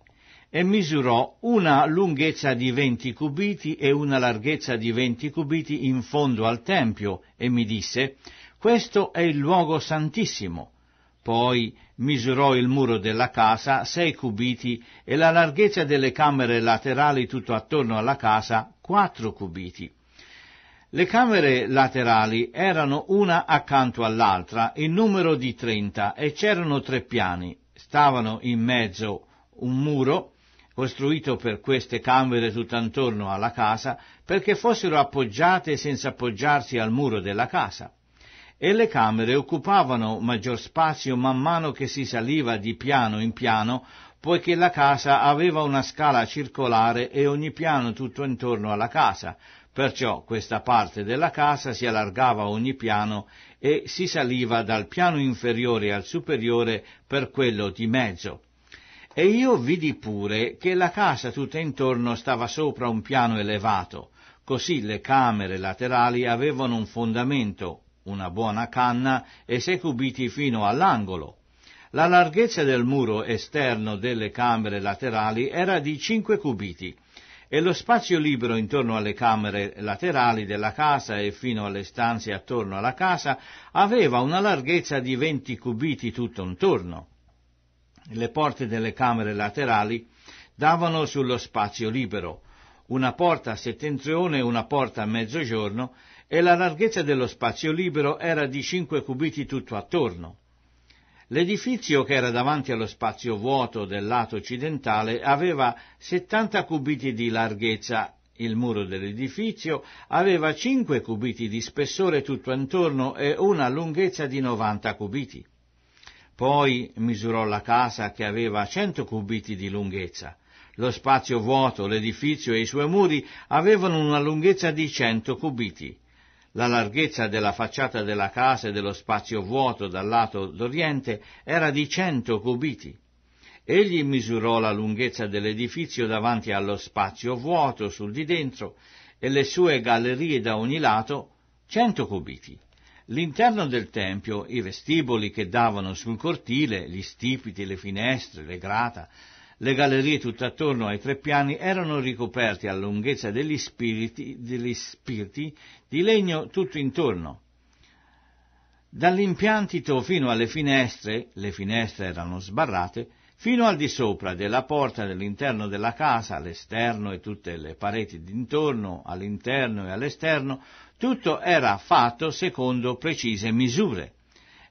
e misurò una lunghezza di venti cubiti e una larghezza di venti cubiti in fondo al Tempio e mi disse, questo è il luogo santissimo. Poi misurò il muro della casa sei cubiti e la larghezza delle camere laterali tutto attorno alla casa quattro cubiti. Le camere laterali erano una accanto all'altra in numero di trenta e c'erano tre piani. Stavano in mezzo un muro costruito per queste camere tutt'antorno alla casa, perché fossero appoggiate senza appoggiarsi al muro della casa. E le camere occupavano maggior spazio man mano che si saliva di piano in piano, poiché la casa aveva una scala circolare e ogni piano tutto intorno alla casa, perciò questa parte della casa si allargava ogni piano e si saliva dal piano inferiore al superiore per quello di mezzo. E io vidi pure che la casa tutta intorno stava sopra un piano elevato, così le camere laterali avevano un fondamento, una buona canna e sei cubiti fino all'angolo. La larghezza del muro esterno delle camere laterali era di cinque cubiti e lo spazio libero intorno alle camere laterali della casa e fino alle stanze attorno alla casa aveva una larghezza di venti cubiti tutto intorno. Le porte delle camere laterali davano sullo spazio libero, una porta a settentrione e una porta a mezzogiorno, e la larghezza dello spazio libero era di 5 cubiti tutto attorno. L'edificio che era davanti allo spazio vuoto del lato occidentale aveva 70 cubiti di larghezza, il muro dell'edificio aveva 5 cubiti di spessore tutto intorno e una lunghezza di 90 cubiti. Poi misurò la casa che aveva cento cubiti di lunghezza. Lo spazio vuoto, l'edificio e i suoi muri avevano una lunghezza di cento cubiti. La larghezza della facciata della casa e dello spazio vuoto dal lato d'oriente era di cento cubiti. Egli misurò la lunghezza dell'edificio davanti allo spazio vuoto sul di dentro e le sue gallerie da ogni lato cento cubiti. L'interno del tempio, i vestiboli che davano sul cortile, gli stipiti, le finestre, le grata, le gallerie tutt'attorno ai tre piani erano ricoperti a lunghezza degli spiriti, degli spiriti di legno tutto intorno. Dall'impiantito fino alle finestre, le finestre erano sbarrate, fino al di sopra della porta dell'interno della casa, all'esterno e tutte le pareti d'intorno, all'interno e all'esterno, tutto era fatto secondo precise misure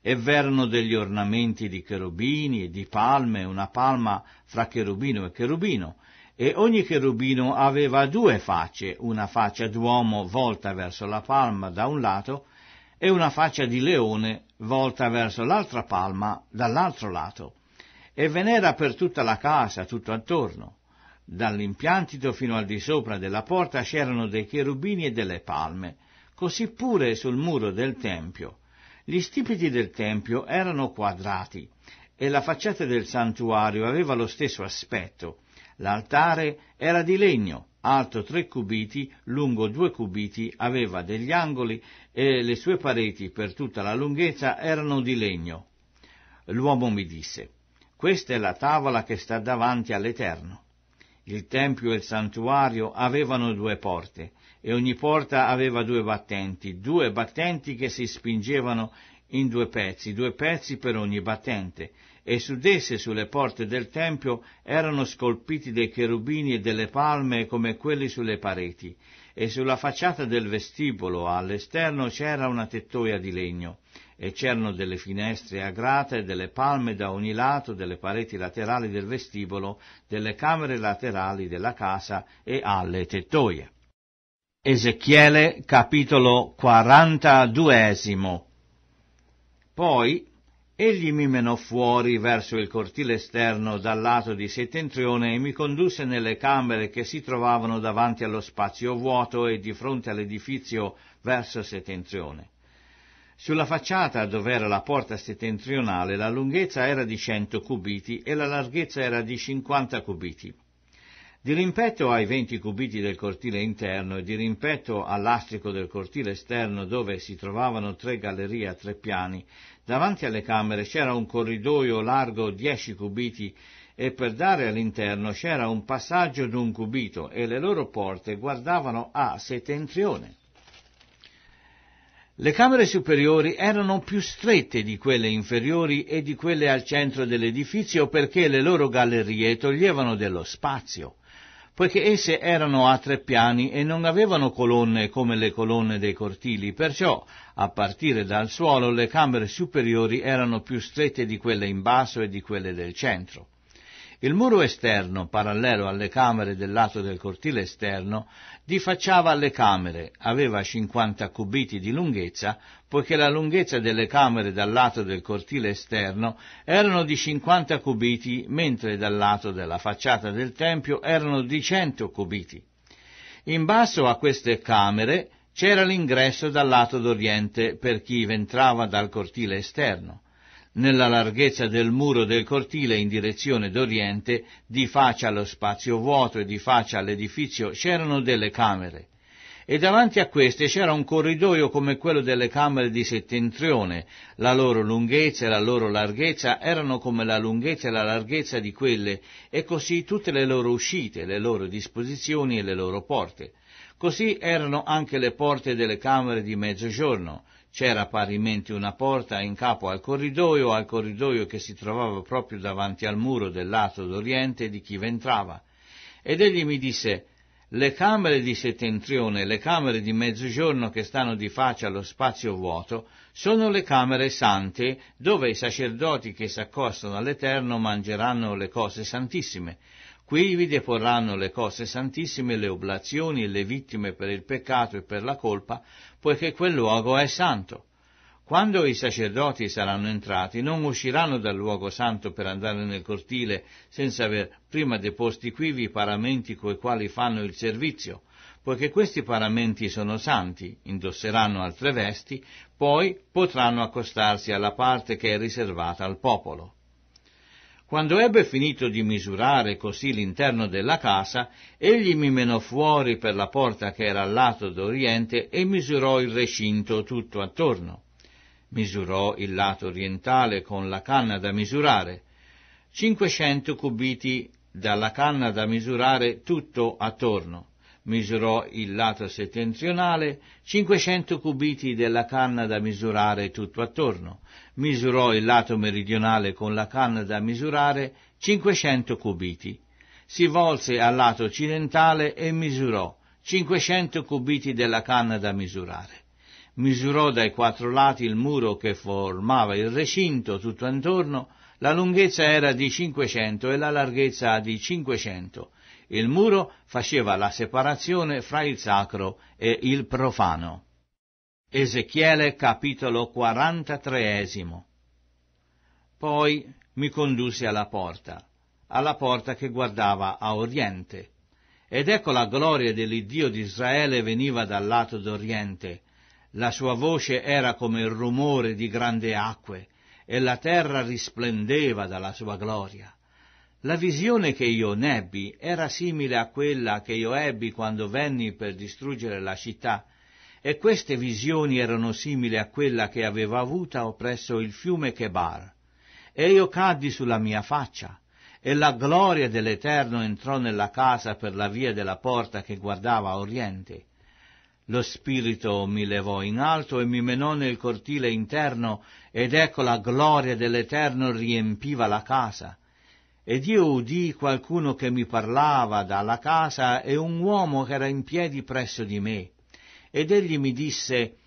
e v'erano degli ornamenti di cherubini e di palme, una palma fra cherubino e cherubino, e ogni cherubino aveva due facce, una faccia d'uomo volta verso la palma da un lato e una faccia di leone volta verso l'altra palma dall'altro lato, e ve n'era per tutta la casa, tutto attorno. Dall'impiantito fino al di sopra della porta c'erano dei cherubini e delle palme, Così pure sul muro del Tempio. Gli stipiti del Tempio erano quadrati e la facciata del santuario aveva lo stesso aspetto. L'altare era di legno, alto tre cubiti, lungo due cubiti, aveva degli angoli e le sue pareti per tutta la lunghezza erano di legno. L'uomo mi disse, questa è la tavola che sta davanti all'Eterno. Il Tempio e il santuario avevano due porte e ogni porta aveva due battenti, due battenti che si spingevano in due pezzi, due pezzi per ogni battente, e su d'esse, sulle porte del Tempio, erano scolpiti dei cherubini e delle palme come quelli sulle pareti, e sulla facciata del vestibolo all'esterno c'era una tettoia di legno, e c'erano delle finestre a grate, delle palme da ogni lato, delle pareti laterali del vestibolo, delle camere laterali della casa e alle tettoie. Ezechiele capitolo 42 Poi egli mi menò fuori verso il cortile esterno dal lato di settentrione e mi condusse nelle camere che si trovavano davanti allo spazio vuoto e di fronte all'edifizio verso settentrione sulla facciata, dove era la porta settentrionale, la lunghezza era di 100 cubiti e la larghezza era di 50 cubiti. Di rimpetto ai 20 cubiti del cortile interno e di rimpetto all'astrico del cortile esterno dove si trovavano tre gallerie a tre piani, davanti alle camere c'era un corridoio largo 10 cubiti e per dare all'interno c'era un passaggio d'un cubito e le loro porte guardavano a settentrione. Le camere superiori erano più strette di quelle inferiori e di quelle al centro dell'edificio perché le loro gallerie toglievano dello spazio, poiché esse erano a tre piani e non avevano colonne come le colonne dei cortili, perciò a partire dal suolo le camere superiori erano più strette di quelle in basso e di quelle del centro. Il muro esterno, parallelo alle camere del lato del cortile esterno, di facciava alle camere, aveva 50 cubiti di lunghezza, poiché la lunghezza delle camere dal lato del cortile esterno erano di 50 cubiti, mentre dal lato della facciata del tempio erano di 100 cubiti. In basso a queste camere c'era l'ingresso dal lato d'oriente per chi entrava dal cortile esterno nella larghezza del muro del cortile in direzione d'oriente, di faccia allo spazio vuoto e di faccia all'edificio, c'erano delle camere. E davanti a queste c'era un corridoio come quello delle camere di settentrione. La loro lunghezza e la loro larghezza erano come la lunghezza e la larghezza di quelle, e così tutte le loro uscite, le loro disposizioni e le loro porte. Così erano anche le porte delle camere di mezzogiorno, c'era parimenti una porta in capo al corridoio, al corridoio che si trovava proprio davanti al muro del lato d'oriente di chi ventrava. Ed egli mi disse, le camere di settentrione, le camere di mezzogiorno che stanno di faccia allo spazio vuoto, sono le camere sante dove i sacerdoti che s'accostano all'Eterno mangeranno le cose santissime. Qui vi deporranno le cose santissime, le oblazioni, e le vittime per il peccato e per la colpa, poiché quel luogo è santo. Quando i sacerdoti saranno entrati, non usciranno dal luogo santo per andare nel cortile senza aver prima deposti quivi i paramenti coi quali fanno il servizio, poiché questi paramenti sono santi, indosseranno altre vesti, poi potranno accostarsi alla parte che è riservata al popolo. Quando ebbe finito di misurare così l'interno della casa, egli mi menò fuori per la porta che era al lato d'oriente e misurò il recinto tutto attorno. Misurò il lato orientale con la canna da misurare, 500 cubiti dalla canna da misurare tutto attorno misurò il lato settentrionale, 500 cubiti della canna da misurare tutto attorno, misurò il lato meridionale con la canna da misurare, 500 cubiti. Si volse al lato occidentale e misurò 500 cubiti della canna da misurare. Misurò dai quattro lati il muro che formava il recinto tutto attorno, la lunghezza era di 500 e la larghezza di 500 il muro faceva la separazione fra il sacro e il profano. Ezechiele capitolo 43 Poi mi condusse alla porta, alla porta che guardava a oriente. Ed ecco la gloria dell'Iddio di Israele veniva dal lato d'Oriente. La sua voce era come il rumore di grandi acque, e la terra risplendeva dalla sua gloria. La visione che io nebbi era simile a quella che io ebbi quando venni per distruggere la città, e queste visioni erano simili a quella che aveva avuta presso il fiume Chebar. E io caddi sulla mia faccia, e la gloria dell'Eterno entrò nella casa per la via della porta che guardava a oriente. Lo spirito mi levò in alto e mi menò nel cortile interno, ed ecco la gloria dell'Eterno riempiva la casa ed io udii qualcuno che mi parlava dalla casa e un uomo che era in piedi presso di me. Ed egli mi disse,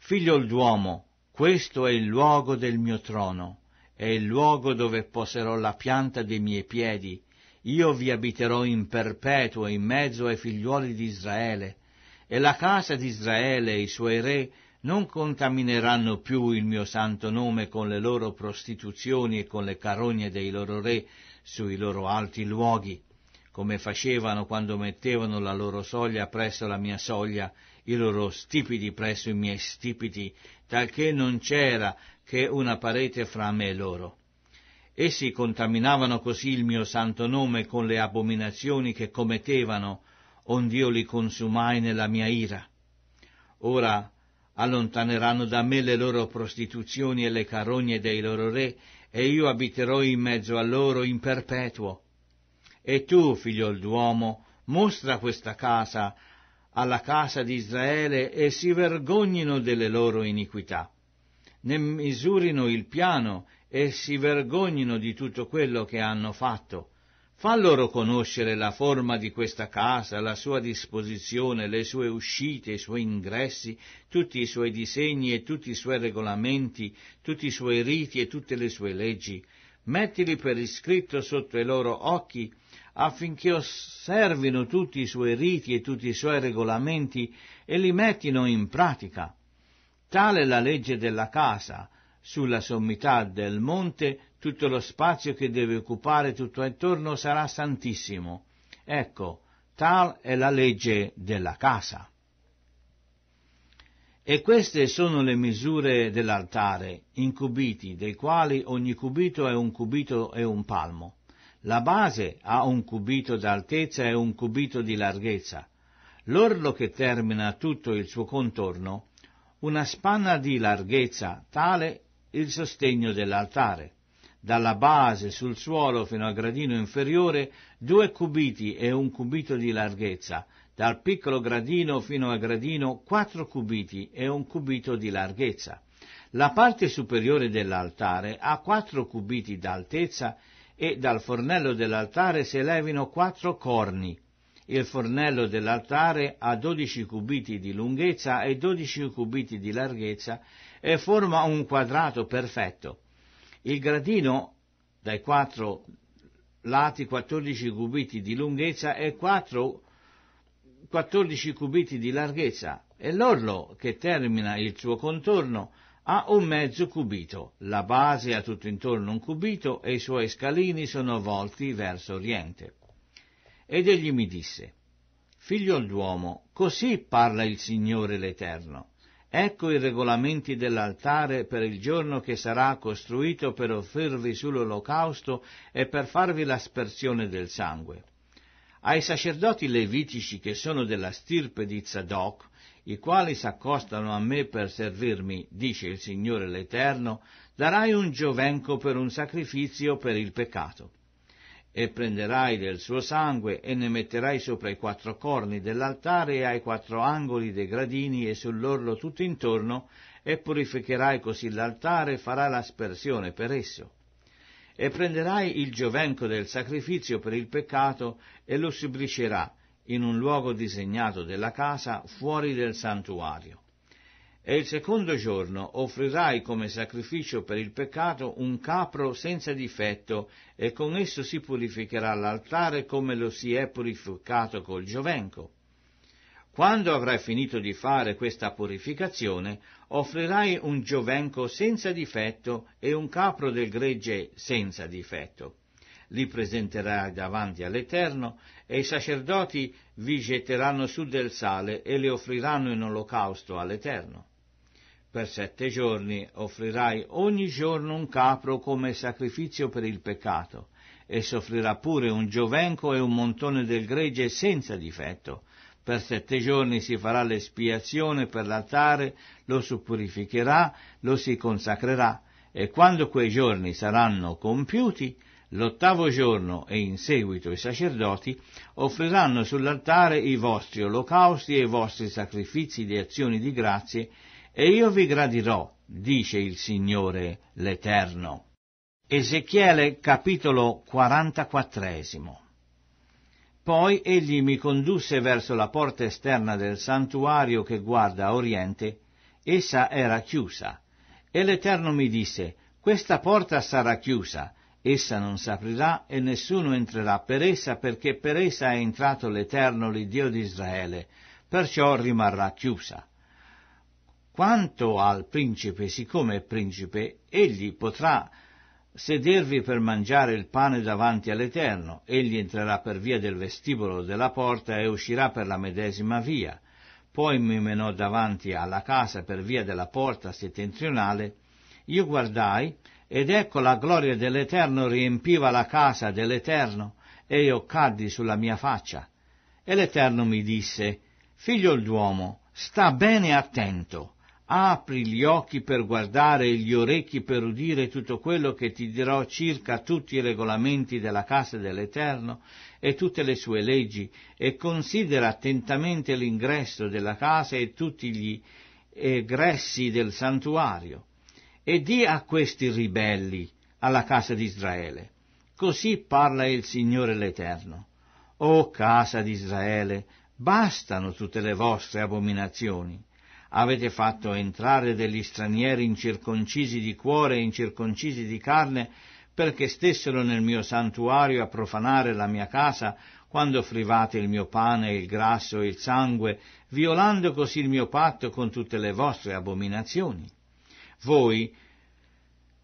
Figlio d'uomo, questo è il luogo del mio trono, è il luogo dove poserò la pianta dei miei piedi. Io vi abiterò in perpetuo in mezzo ai figliuoli di Israele, e la casa di Israele e i suoi re non contamineranno più il mio santo nome con le loro prostituzioni e con le carogne dei loro re, sui loro alti luoghi, come facevano quando mettevano la loro soglia presso la mia soglia, i loro stipiti presso i miei stipiti, talché non c'era che una parete fra me e loro. Essi contaminavano così il mio santo nome con le abominazioni che commettevano, ond'io li consumai nella mia ira. Ora allontaneranno da me le loro prostituzioni e le carogne dei loro re, e io abiterò in mezzo a loro in perpetuo. E tu, figliol d'uomo, mostra questa casa alla casa di Israele e si vergognino delle loro iniquità. Ne misurino il piano e si vergognino di tutto quello che hanno fatto, Fa loro conoscere la forma di questa casa, la sua disposizione, le sue uscite, i suoi ingressi, tutti i suoi disegni e tutti i suoi regolamenti, tutti i suoi riti e tutte le sue leggi. Mettili per iscritto sotto i loro occhi affinché osservino tutti i suoi riti e tutti i suoi regolamenti e li mettino in pratica. Tale è la legge della casa, sulla sommità del monte tutto lo spazio che deve occupare tutto intorno sarà santissimo. Ecco, tal è la legge della casa. E queste sono le misure dell'altare, in cubiti, dei quali ogni cubito è un cubito e un palmo. La base ha un cubito d'altezza e un cubito di larghezza. L'orlo che termina tutto il suo contorno, una spanna di larghezza, tale il sostegno dell'altare dalla base sul suolo fino al gradino inferiore, due cubiti e un cubito di larghezza, dal piccolo gradino fino al gradino quattro cubiti e un cubito di larghezza. La parte superiore dell'altare ha quattro cubiti d'altezza e dal fornello dell'altare si elevino quattro corni. Il fornello dell'altare ha dodici cubiti di lunghezza e dodici cubiti di larghezza e forma un quadrato perfetto. Il gradino dai quattro lati 14 cubiti di lunghezza e 4, 14 cubiti di larghezza e l'orlo che termina il suo contorno ha un mezzo cubito, la base ha tutto intorno un cubito e i suoi scalini sono volti verso oriente. Ed egli mi disse, Figlio d'uomo, così parla il Signore l'Eterno. Ecco i regolamenti dell'altare per il giorno che sarà costruito per offrirvi sull'olocausto e per farvi l'aspersione del sangue. Ai sacerdoti levitici che sono della stirpe di Zadok, i quali s'accostano a me per servirmi, dice il Signore l'Eterno, darai un giovenco per un sacrificio per il peccato e prenderai del suo sangue e ne metterai sopra i quattro corni dell'altare e ai quattro angoli dei gradini e sull'orlo tutto intorno, e purificherai così l'altare e farai l'aspersione per esso. E prenderai il giovenco del sacrificio per il peccato e lo subriscerà in un luogo disegnato della casa fuori del santuario. E il secondo giorno offrirai come sacrificio per il peccato un capro senza difetto, e con esso si purificherà l'altare come lo si è purificato col giovenco. Quando avrai finito di fare questa purificazione, offrirai un giovenco senza difetto e un capro del gregge senza difetto. Li presenterai davanti all'Eterno e i sacerdoti vi getteranno su del sale e le offriranno in olocausto all'Eterno. Per sette giorni offrirai ogni giorno un capro come sacrificio per il peccato, e soffrirà pure un giovenco e un montone del gregge senza difetto. Per sette giorni si farà l'espiazione per l'altare, lo suppurificherà, lo si consacrerà, e quando quei giorni saranno compiuti, l'ottavo giorno e in seguito i sacerdoti offriranno sull'altare i vostri olocausti e i vostri sacrifici di azioni di grazie e io vi gradirò, dice il Signore l'Eterno. Ezechiele capitolo 44 Poi egli mi condusse verso la porta esterna del santuario che guarda a oriente, essa era chiusa, e l'Eterno mi disse, questa porta sarà chiusa, essa non s'aprirà e nessuno entrerà per essa perché per essa è entrato l'Eterno, il Dio di Israele, perciò rimarrà chiusa. Quanto al principe, siccome è principe, egli potrà sedervi per mangiare il pane davanti all'Eterno, egli entrerà per via del vestibolo della porta e uscirà per la medesima via. Poi mi menò davanti alla casa per via della porta settentrionale. Io guardai, ed ecco la gloria dell'Eterno riempiva la casa dell'Eterno, e io caddi sulla mia faccia. E l'Eterno mi disse, Figlio d'uomo, sta bene attento apri gli occhi per guardare e gli orecchi per udire tutto quello che ti dirò circa tutti i regolamenti della casa dell'Eterno e tutte le sue leggi, e considera attentamente l'ingresso della casa e tutti gli egressi del santuario, e di a questi ribelli alla casa di Israele. Così parla il Signore l'Eterno. O casa di Israele, bastano tutte le vostre abominazioni Avete fatto entrare degli stranieri incirconcisi di cuore e incirconcisi di carne perché stessero nel mio santuario a profanare la mia casa quando offrivate il mio pane, il grasso e il sangue, violando così il mio patto con tutte le vostre abominazioni. Voi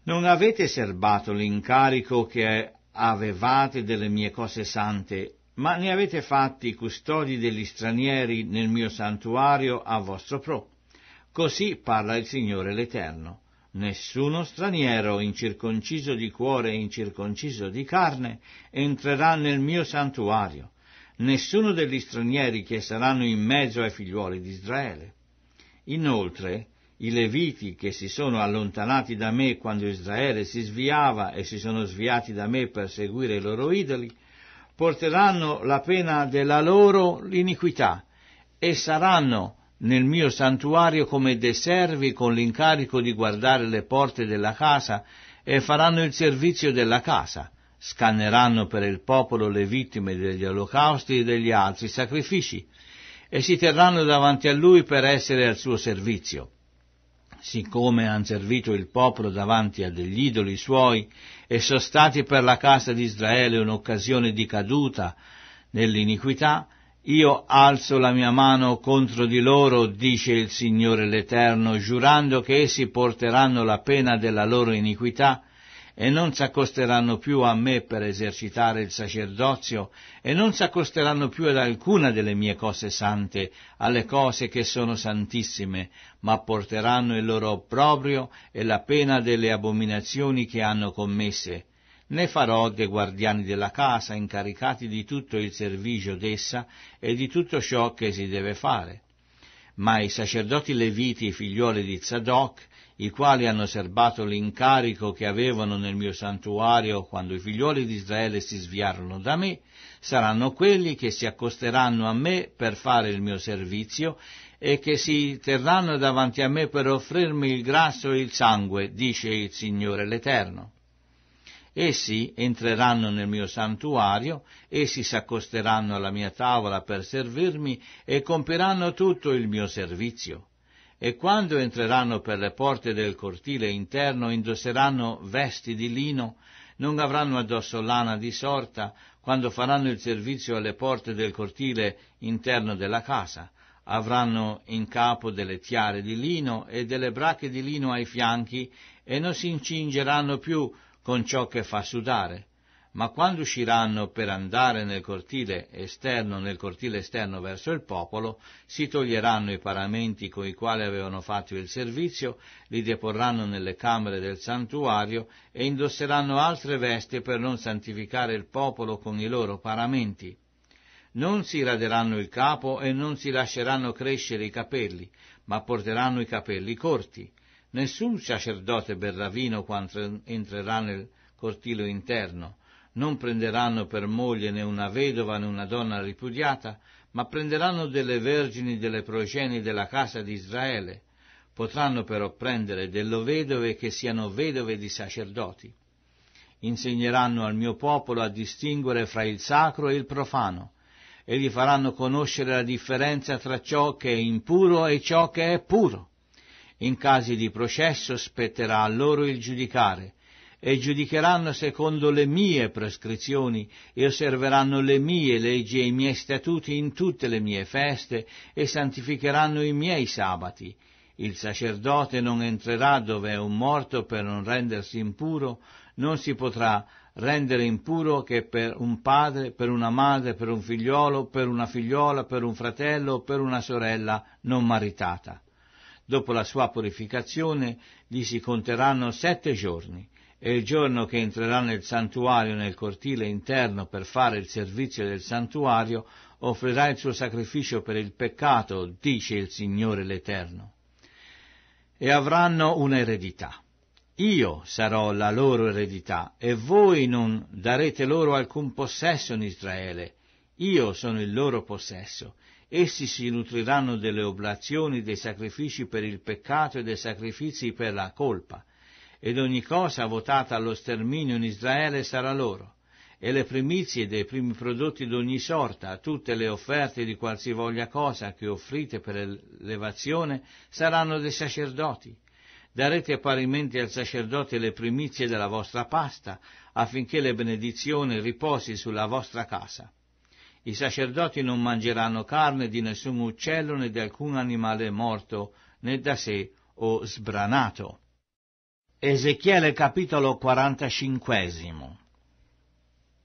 non avete serbato l'incarico che avevate delle mie cose sante, ma ne avete fatti custodi degli stranieri nel mio santuario a vostro pro. Così parla il Signore l'Eterno. Nessuno straniero incirconciso di cuore e incirconciso di carne entrerà nel mio santuario, nessuno degli stranieri che saranno in mezzo ai figliuoli di Israele. Inoltre, i Leviti che si sono allontanati da me quando Israele si sviava e si sono sviati da me per seguire i loro idoli, porteranno la pena della loro iniquità e saranno nel mio santuario come dei servi con l'incarico di guardare le porte della casa e faranno il servizio della casa, scanneranno per il popolo le vittime degli olocausti e degli altri sacrifici, e si terranno davanti a lui per essere al suo servizio. Siccome han servito il popolo davanti a degli idoli suoi e sono stati per la casa di Israele un'occasione di caduta nell'iniquità, io alzo la mia mano contro di loro, dice il Signore l'Eterno, giurando che essi porteranno la pena della loro iniquità e non s'accosteranno più a me per esercitare il sacerdozio, e non s'accosteranno più ad alcuna delle mie cose sante, alle cose che sono santissime, ma porteranno il loro opprobrio e la pena delle abominazioni che hanno commesse. Ne farò dei guardiani della casa incaricati di tutto il servigio d'essa e di tutto ciò che si deve fare. Ma i sacerdoti leviti, figlioli di Zadok, i quali hanno serbato l'incarico che avevano nel mio santuario quando i figlioli di Israele si sviarono da me, saranno quelli che si accosteranno a me per fare il mio servizio e che si terranno davanti a me per offrirmi il grasso e il sangue, dice il Signore l'Eterno. Essi entreranno nel mio santuario, essi s'accosteranno alla mia tavola per servirmi e compiranno tutto il mio servizio. E quando entreranno per le porte del cortile interno indosseranno vesti di lino, non avranno addosso lana di sorta, quando faranno il servizio alle porte del cortile interno della casa. Avranno in capo delle tiare di lino e delle brache di lino ai fianchi e non si incingeranno più con ciò che fa sudare, ma quando usciranno per andare nel cortile esterno, nel cortile esterno verso il popolo, si toglieranno i paramenti con i quali avevano fatto il servizio, li deporranno nelle camere del santuario e indosseranno altre veste per non santificare il popolo con i loro paramenti. Non si raderanno il capo e non si lasceranno crescere i capelli, ma porteranno i capelli corti Nessun sacerdote berravino quando entrerà nel cortile interno, non prenderanno per moglie né una vedova né una donna ripudiata, ma prenderanno delle vergini delle progenie della casa di Israele. Potranno però prendere delle vedove che siano vedove di sacerdoti. Insegneranno al mio popolo a distinguere fra il sacro e il profano, e gli faranno conoscere la differenza tra ciò che è impuro e ciò che è puro. In casi di processo spetterà a loro il giudicare, e giudicheranno secondo le mie prescrizioni, e osserveranno le mie leggi e i miei statuti in tutte le mie feste, e santificheranno i miei sabati. Il sacerdote non entrerà dove è un morto per non rendersi impuro, non si potrà rendere impuro che per un padre, per una madre, per un figliolo, per una figliola, per un fratello o per una sorella non maritata. Dopo la sua purificazione gli si conteranno sette giorni e il giorno che entrerà nel santuario nel cortile interno per fare il servizio del santuario offrirà il suo sacrificio per il peccato, dice il Signore l'Eterno. E avranno un'eredità. Io sarò la loro eredità e voi non darete loro alcun possesso in Israele. Io sono il loro possesso Essi si nutriranno delle oblazioni, dei sacrifici per il peccato e dei sacrifici per la colpa, ed ogni cosa votata allo sterminio in Israele sarà loro, e le primizie dei primi prodotti d'ogni sorta, tutte le offerte di qualsivoglia cosa che offrite per l'elevazione, saranno dei sacerdoti. Darete parimenti al sacerdote le primizie della vostra pasta, affinché le benedizioni riposi sulla vostra casa. I sacerdoti non mangeranno carne di nessun uccello né di alcun animale morto, né da sé o sbranato. Ezechiele capitolo 45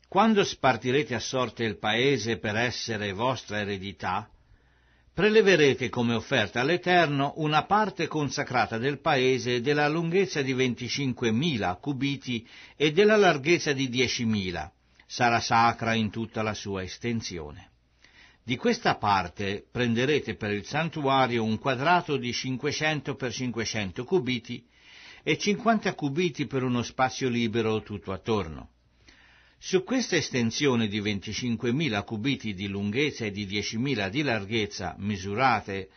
Quando spartirete a sorte il paese per essere vostra eredità, preleverete come offerta all'Eterno una parte consacrata del paese della lunghezza di 25.000 cubiti e della larghezza di 10.000 sarà sacra in tutta la sua estensione. Di questa parte prenderete per il santuario un quadrato di 500 per 500 cubiti e 50 cubiti per uno spazio libero tutto attorno. Su questa estensione di 25.000 cubiti di lunghezza e di 10.000 di larghezza misurate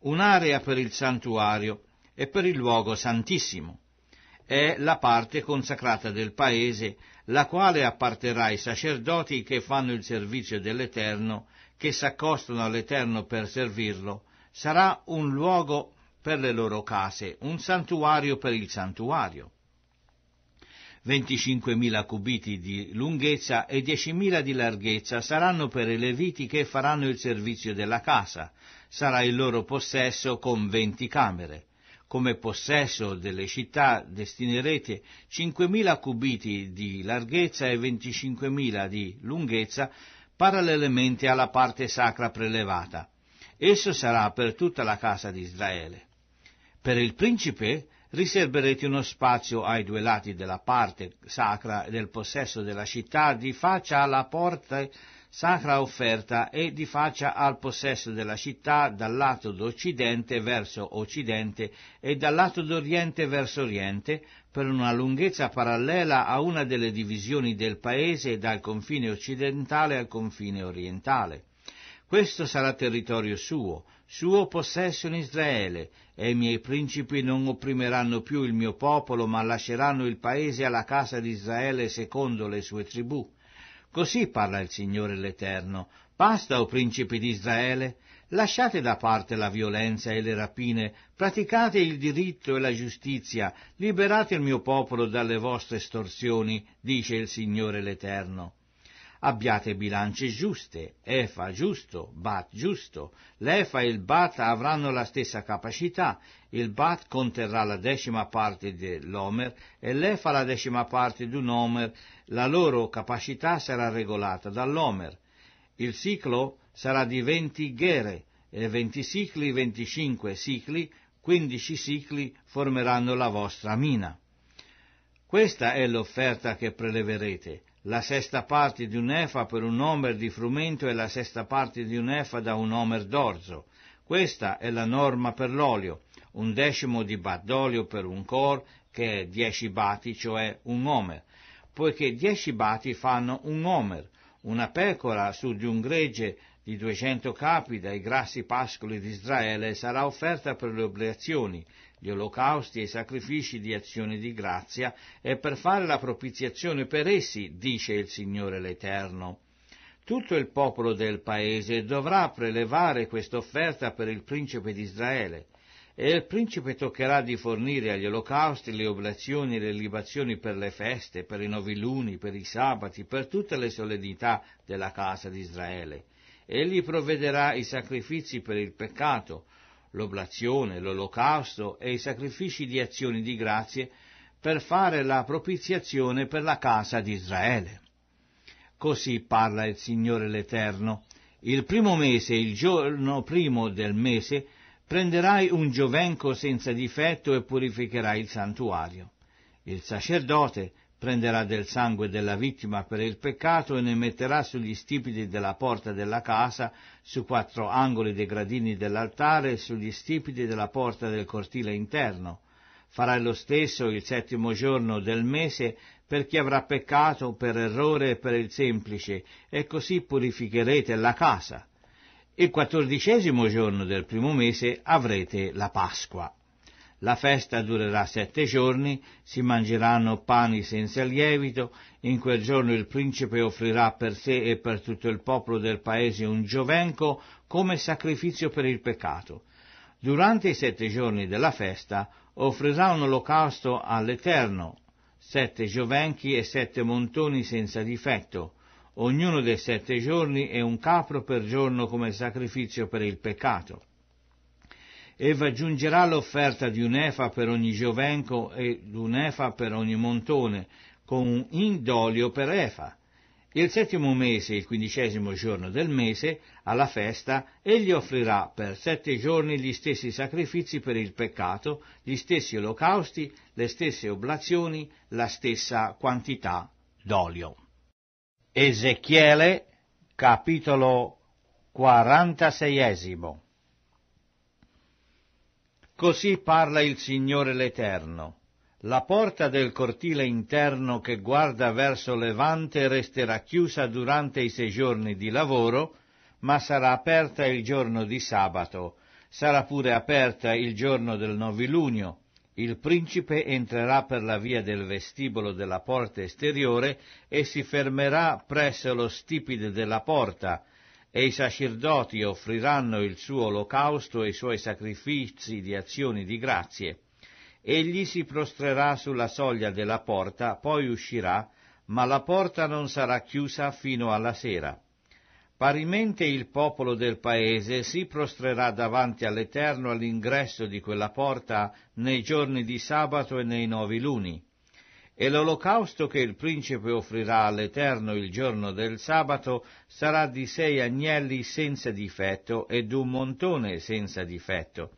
un'area per il santuario e per il luogo santissimo è la parte consacrata del paese, la quale apparterà ai sacerdoti che fanno il servizio dell'Eterno, che s'accostano all'Eterno per servirlo, sarà un luogo per le loro case, un santuario per il santuario. 25.000 cubiti di lunghezza e 10.000 di larghezza saranno per i leviti che faranno il servizio della casa, sarà il loro possesso con 20 camere come possesso delle città destinerete 5.000 cubiti di larghezza e 25.000 di lunghezza parallelamente alla parte sacra prelevata. Esso sarà per tutta la casa di Israele. Per il principe riserverete uno spazio ai due lati della parte sacra del possesso della città di faccia alla porta sacra offerta e di faccia al possesso della città dal lato d'occidente verso occidente e dal lato d'oriente verso oriente per una lunghezza parallela a una delle divisioni del paese dal confine occidentale al confine orientale. Questo sarà territorio suo, suo possesso in Israele, e i miei principi non opprimeranno più il mio popolo, ma lasceranno il paese alla casa di Israele secondo le sue tribù. Così parla il Signore l'Eterno. Basta, o principi di Israele, lasciate da parte la violenza e le rapine, praticate il diritto e la giustizia, liberate il mio popolo dalle vostre estorsioni, dice il Signore l'Eterno. Abbiate bilance giuste, Efa giusto, Bat giusto. L'Efa e il Bat avranno la stessa capacità, il Bat conterrà la decima parte dell'Omer e l'Efa la decima parte di un Omer, la loro capacità sarà regolata dall'Omer. Il ciclo sarà di 20 ghere e 20 cicli, 25 cicli, 15 cicli formeranno la vostra mina. Questa è l'offerta che preleverete la sesta parte di un efa per un omer di frumento e la sesta parte di un efa da un omer d'orzo. Questa è la norma per l'olio, un decimo di bat d'olio per un cor, che è dieci bati, cioè un omer, poiché dieci bati fanno un omer, una pecora su di un gregge di duecento capi dai grassi pascoli di Israele sarà offerta per le obbligazioni, gli olocausti e i sacrifici di azione di grazia, e per fare la propiziazione per essi, dice il Signore l'Eterno. Tutto il popolo del paese dovrà prelevare quest'offerta per il principe di Israele, e il principe toccherà di fornire agli olocausti le oblazioni e le libazioni per le feste, per i noviluni, per i sabati, per tutte le solennità della casa di Israele. Egli provvederà i sacrifici per il peccato, l'oblazione, l'olocausto e i sacrifici di azioni di grazie per fare la propiziazione per la casa di Israele. Così parla il Signore l'Eterno. Il primo mese, il giorno primo del mese, prenderai un giovenco senza difetto e purificherai il santuario. Il sacerdote prenderà del sangue della vittima per il peccato e ne metterà sugli stipiti della porta della casa, su quattro angoli dei gradini dell'altare e sugli stipiti della porta del cortile interno. Farà lo stesso il settimo giorno del mese per chi avrà peccato per errore e per il semplice, e così purificherete la casa. Il quattordicesimo giorno del primo mese avrete la Pasqua. La festa durerà sette giorni, si mangeranno pani senza lievito, in quel giorno il principe offrirà per sé e per tutto il popolo del paese un giovenco come sacrificio per il peccato. Durante i sette giorni della festa offrirà un olocausto all'Eterno, sette giovenchi e sette montoni senza difetto. Ognuno dei sette giorni è un capro per giorno come sacrificio per il peccato. Eva aggiungerà l'offerta di un'efa per ogni giovenco e un'efa per ogni montone, con un indolio per efa. Il settimo mese, il quindicesimo giorno del mese, alla festa, egli offrirà per sette giorni gli stessi sacrifici per il peccato, gli stessi olocausti, le stesse oblazioni, la stessa quantità d'olio. Ezechiele, capitolo quarantaseiesimo Così parla il Signore l'Eterno. La porta del cortile interno che guarda verso levante resterà chiusa durante i sei giorni di lavoro, ma sarà aperta il giorno di sabato, sarà pure aperta il giorno del novilunio. Il principe entrerà per la via del vestibolo della porta esteriore e si fermerà presso lo stipide della porta, e i sacerdoti offriranno il suo olocausto e i suoi sacrifici di azioni di grazie. Egli si prostrerà sulla soglia della porta, poi uscirà, ma la porta non sarà chiusa fino alla sera. Parimente il popolo del paese si prostrerà davanti all'Eterno all'ingresso di quella porta nei giorni di sabato e nei novi luni e l'olocausto che il principe offrirà all'Eterno il giorno del sabato sarà di sei agnelli senza difetto ed un montone senza difetto,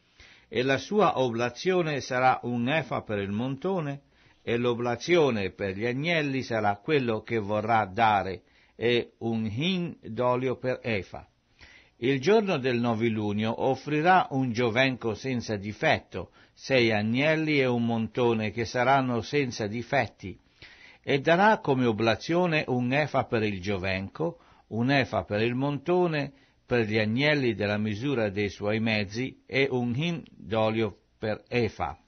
e la sua oblazione sarà un efa per il montone, e l'oblazione per gli agnelli sarà quello che vorrà dare, e un hin d'olio per efa. Il giorno del novilunio offrirà un giovenco senza difetto, sei agnelli e un montone che saranno senza difetti, e darà come oblazione un efa per il giovenco, un efa per il montone, per gli agnelli della misura dei suoi mezzi e un hin d'olio per efa.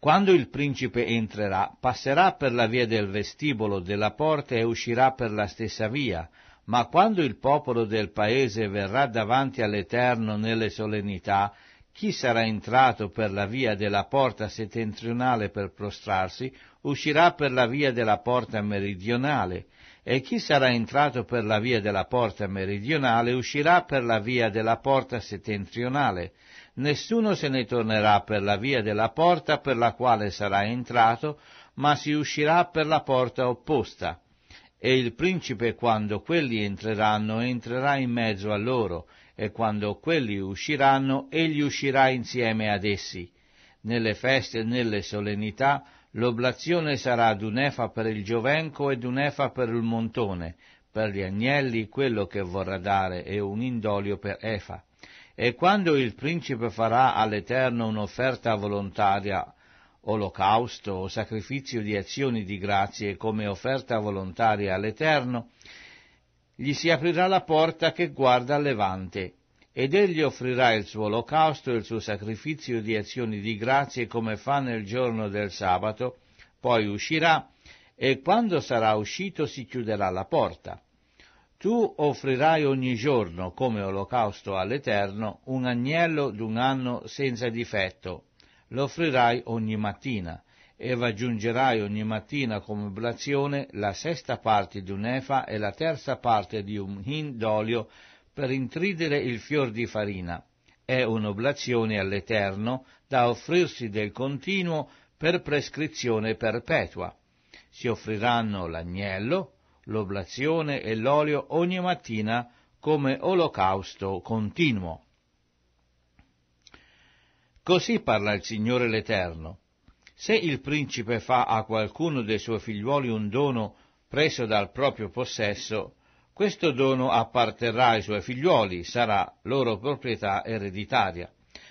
Quando il principe entrerà, passerà per la via del vestibolo della porta e uscirà per la stessa via, ma quando il popolo del paese verrà davanti all'Eterno nelle solennità, chi sarà entrato per la via della porta settentrionale per prostrarsi, uscirà per la via della porta meridionale, e chi sarà entrato per la via della porta meridionale uscirà per la via della porta settentrionale. Nessuno se ne tornerà per la via della porta per la quale sarà entrato, ma si uscirà per la porta opposta. E il principe, quando quelli entreranno, entrerà in mezzo a loro, e quando quelli usciranno, egli uscirà insieme ad essi. Nelle feste e nelle solennità, l'oblazione sarà d'un'efa per il giovenco e d'un'efa per il montone, per gli agnelli quello che vorrà dare e un indolio per Efa. E quando il principe farà all'Eterno un'offerta volontaria olocausto o sacrificio di azioni di grazie come offerta volontaria all'Eterno, gli si aprirà la porta che guarda a Levante, ed egli offrirà il suo olocausto e il suo sacrificio di azioni di grazie come fa nel giorno del sabato, poi uscirà, e quando sarà uscito si chiuderà la porta. Tu offrirai ogni giorno come olocausto all'Eterno un agnello d'un anno senza difetto, lo offrirai ogni mattina, e raggiungerai ogni mattina come oblazione la sesta parte di un efa e la terza parte di un hin d'olio per intridere il fior di farina. È un'oblazione all'Eterno da offrirsi del continuo per prescrizione perpetua. Si offriranno l'agnello, l'oblazione e l'olio ogni mattina come olocausto continuo. Così parla il Signore l'Eterno. Se il principe fa a qualcuno dei suoi figliuoli un dono preso dal proprio possesso, questo dono apparterrà ai suoi figliuoli, sarà loro proprietà ereditaria.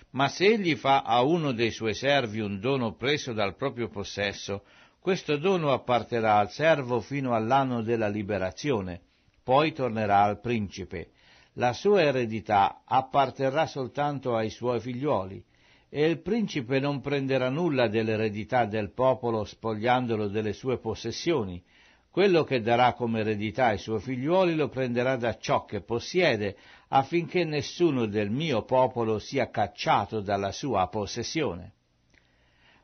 Ma se egli fa a uno dei suoi servi un dono preso dal proprio possesso, questo dono apparterà al servo fino all'anno della liberazione, poi tornerà al principe. La sua eredità apparterrà soltanto ai suoi figliuoli, e il principe non prenderà nulla dell'eredità del popolo spogliandolo delle sue possessioni. Quello che darà come eredità ai suoi figliuoli lo prenderà da ciò che possiede, affinché nessuno del mio popolo sia cacciato dalla sua possessione.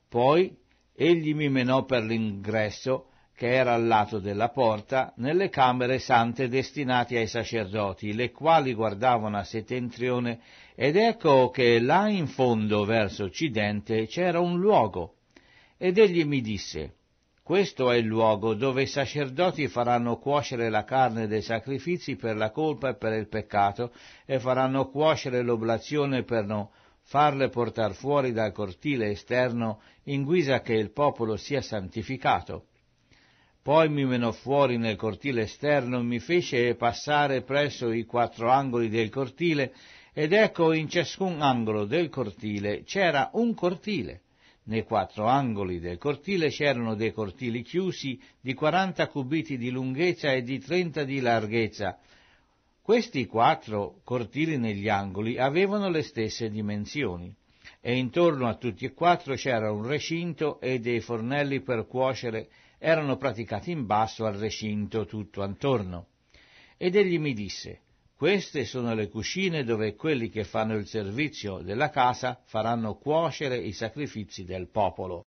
Poi egli mi menò per l'ingresso che era al lato della porta, nelle camere sante destinate ai sacerdoti, le quali guardavano a settentrione, ed ecco che là in fondo, verso occidente, c'era un luogo. Ed egli mi disse, questo è il luogo dove i sacerdoti faranno cuocere la carne dei sacrifici per la colpa e per il peccato, e faranno cuocere l'oblazione per non farle portar fuori dal cortile esterno in guisa che il popolo sia santificato poi mi menò fuori nel cortile esterno, mi fece passare presso i quattro angoli del cortile, ed ecco in ciascun angolo del cortile c'era un cortile. Nei quattro angoli del cortile c'erano dei cortili chiusi di quaranta cubiti di lunghezza e di trenta di larghezza. Questi quattro cortili negli angoli avevano le stesse dimensioni e intorno a tutti e quattro c'era un recinto e dei fornelli per cuocere erano praticati in basso al recinto tutto attorno. Ed egli mi disse, queste sono le cuscine dove quelli che fanno il servizio della casa faranno cuocere i sacrifici del popolo.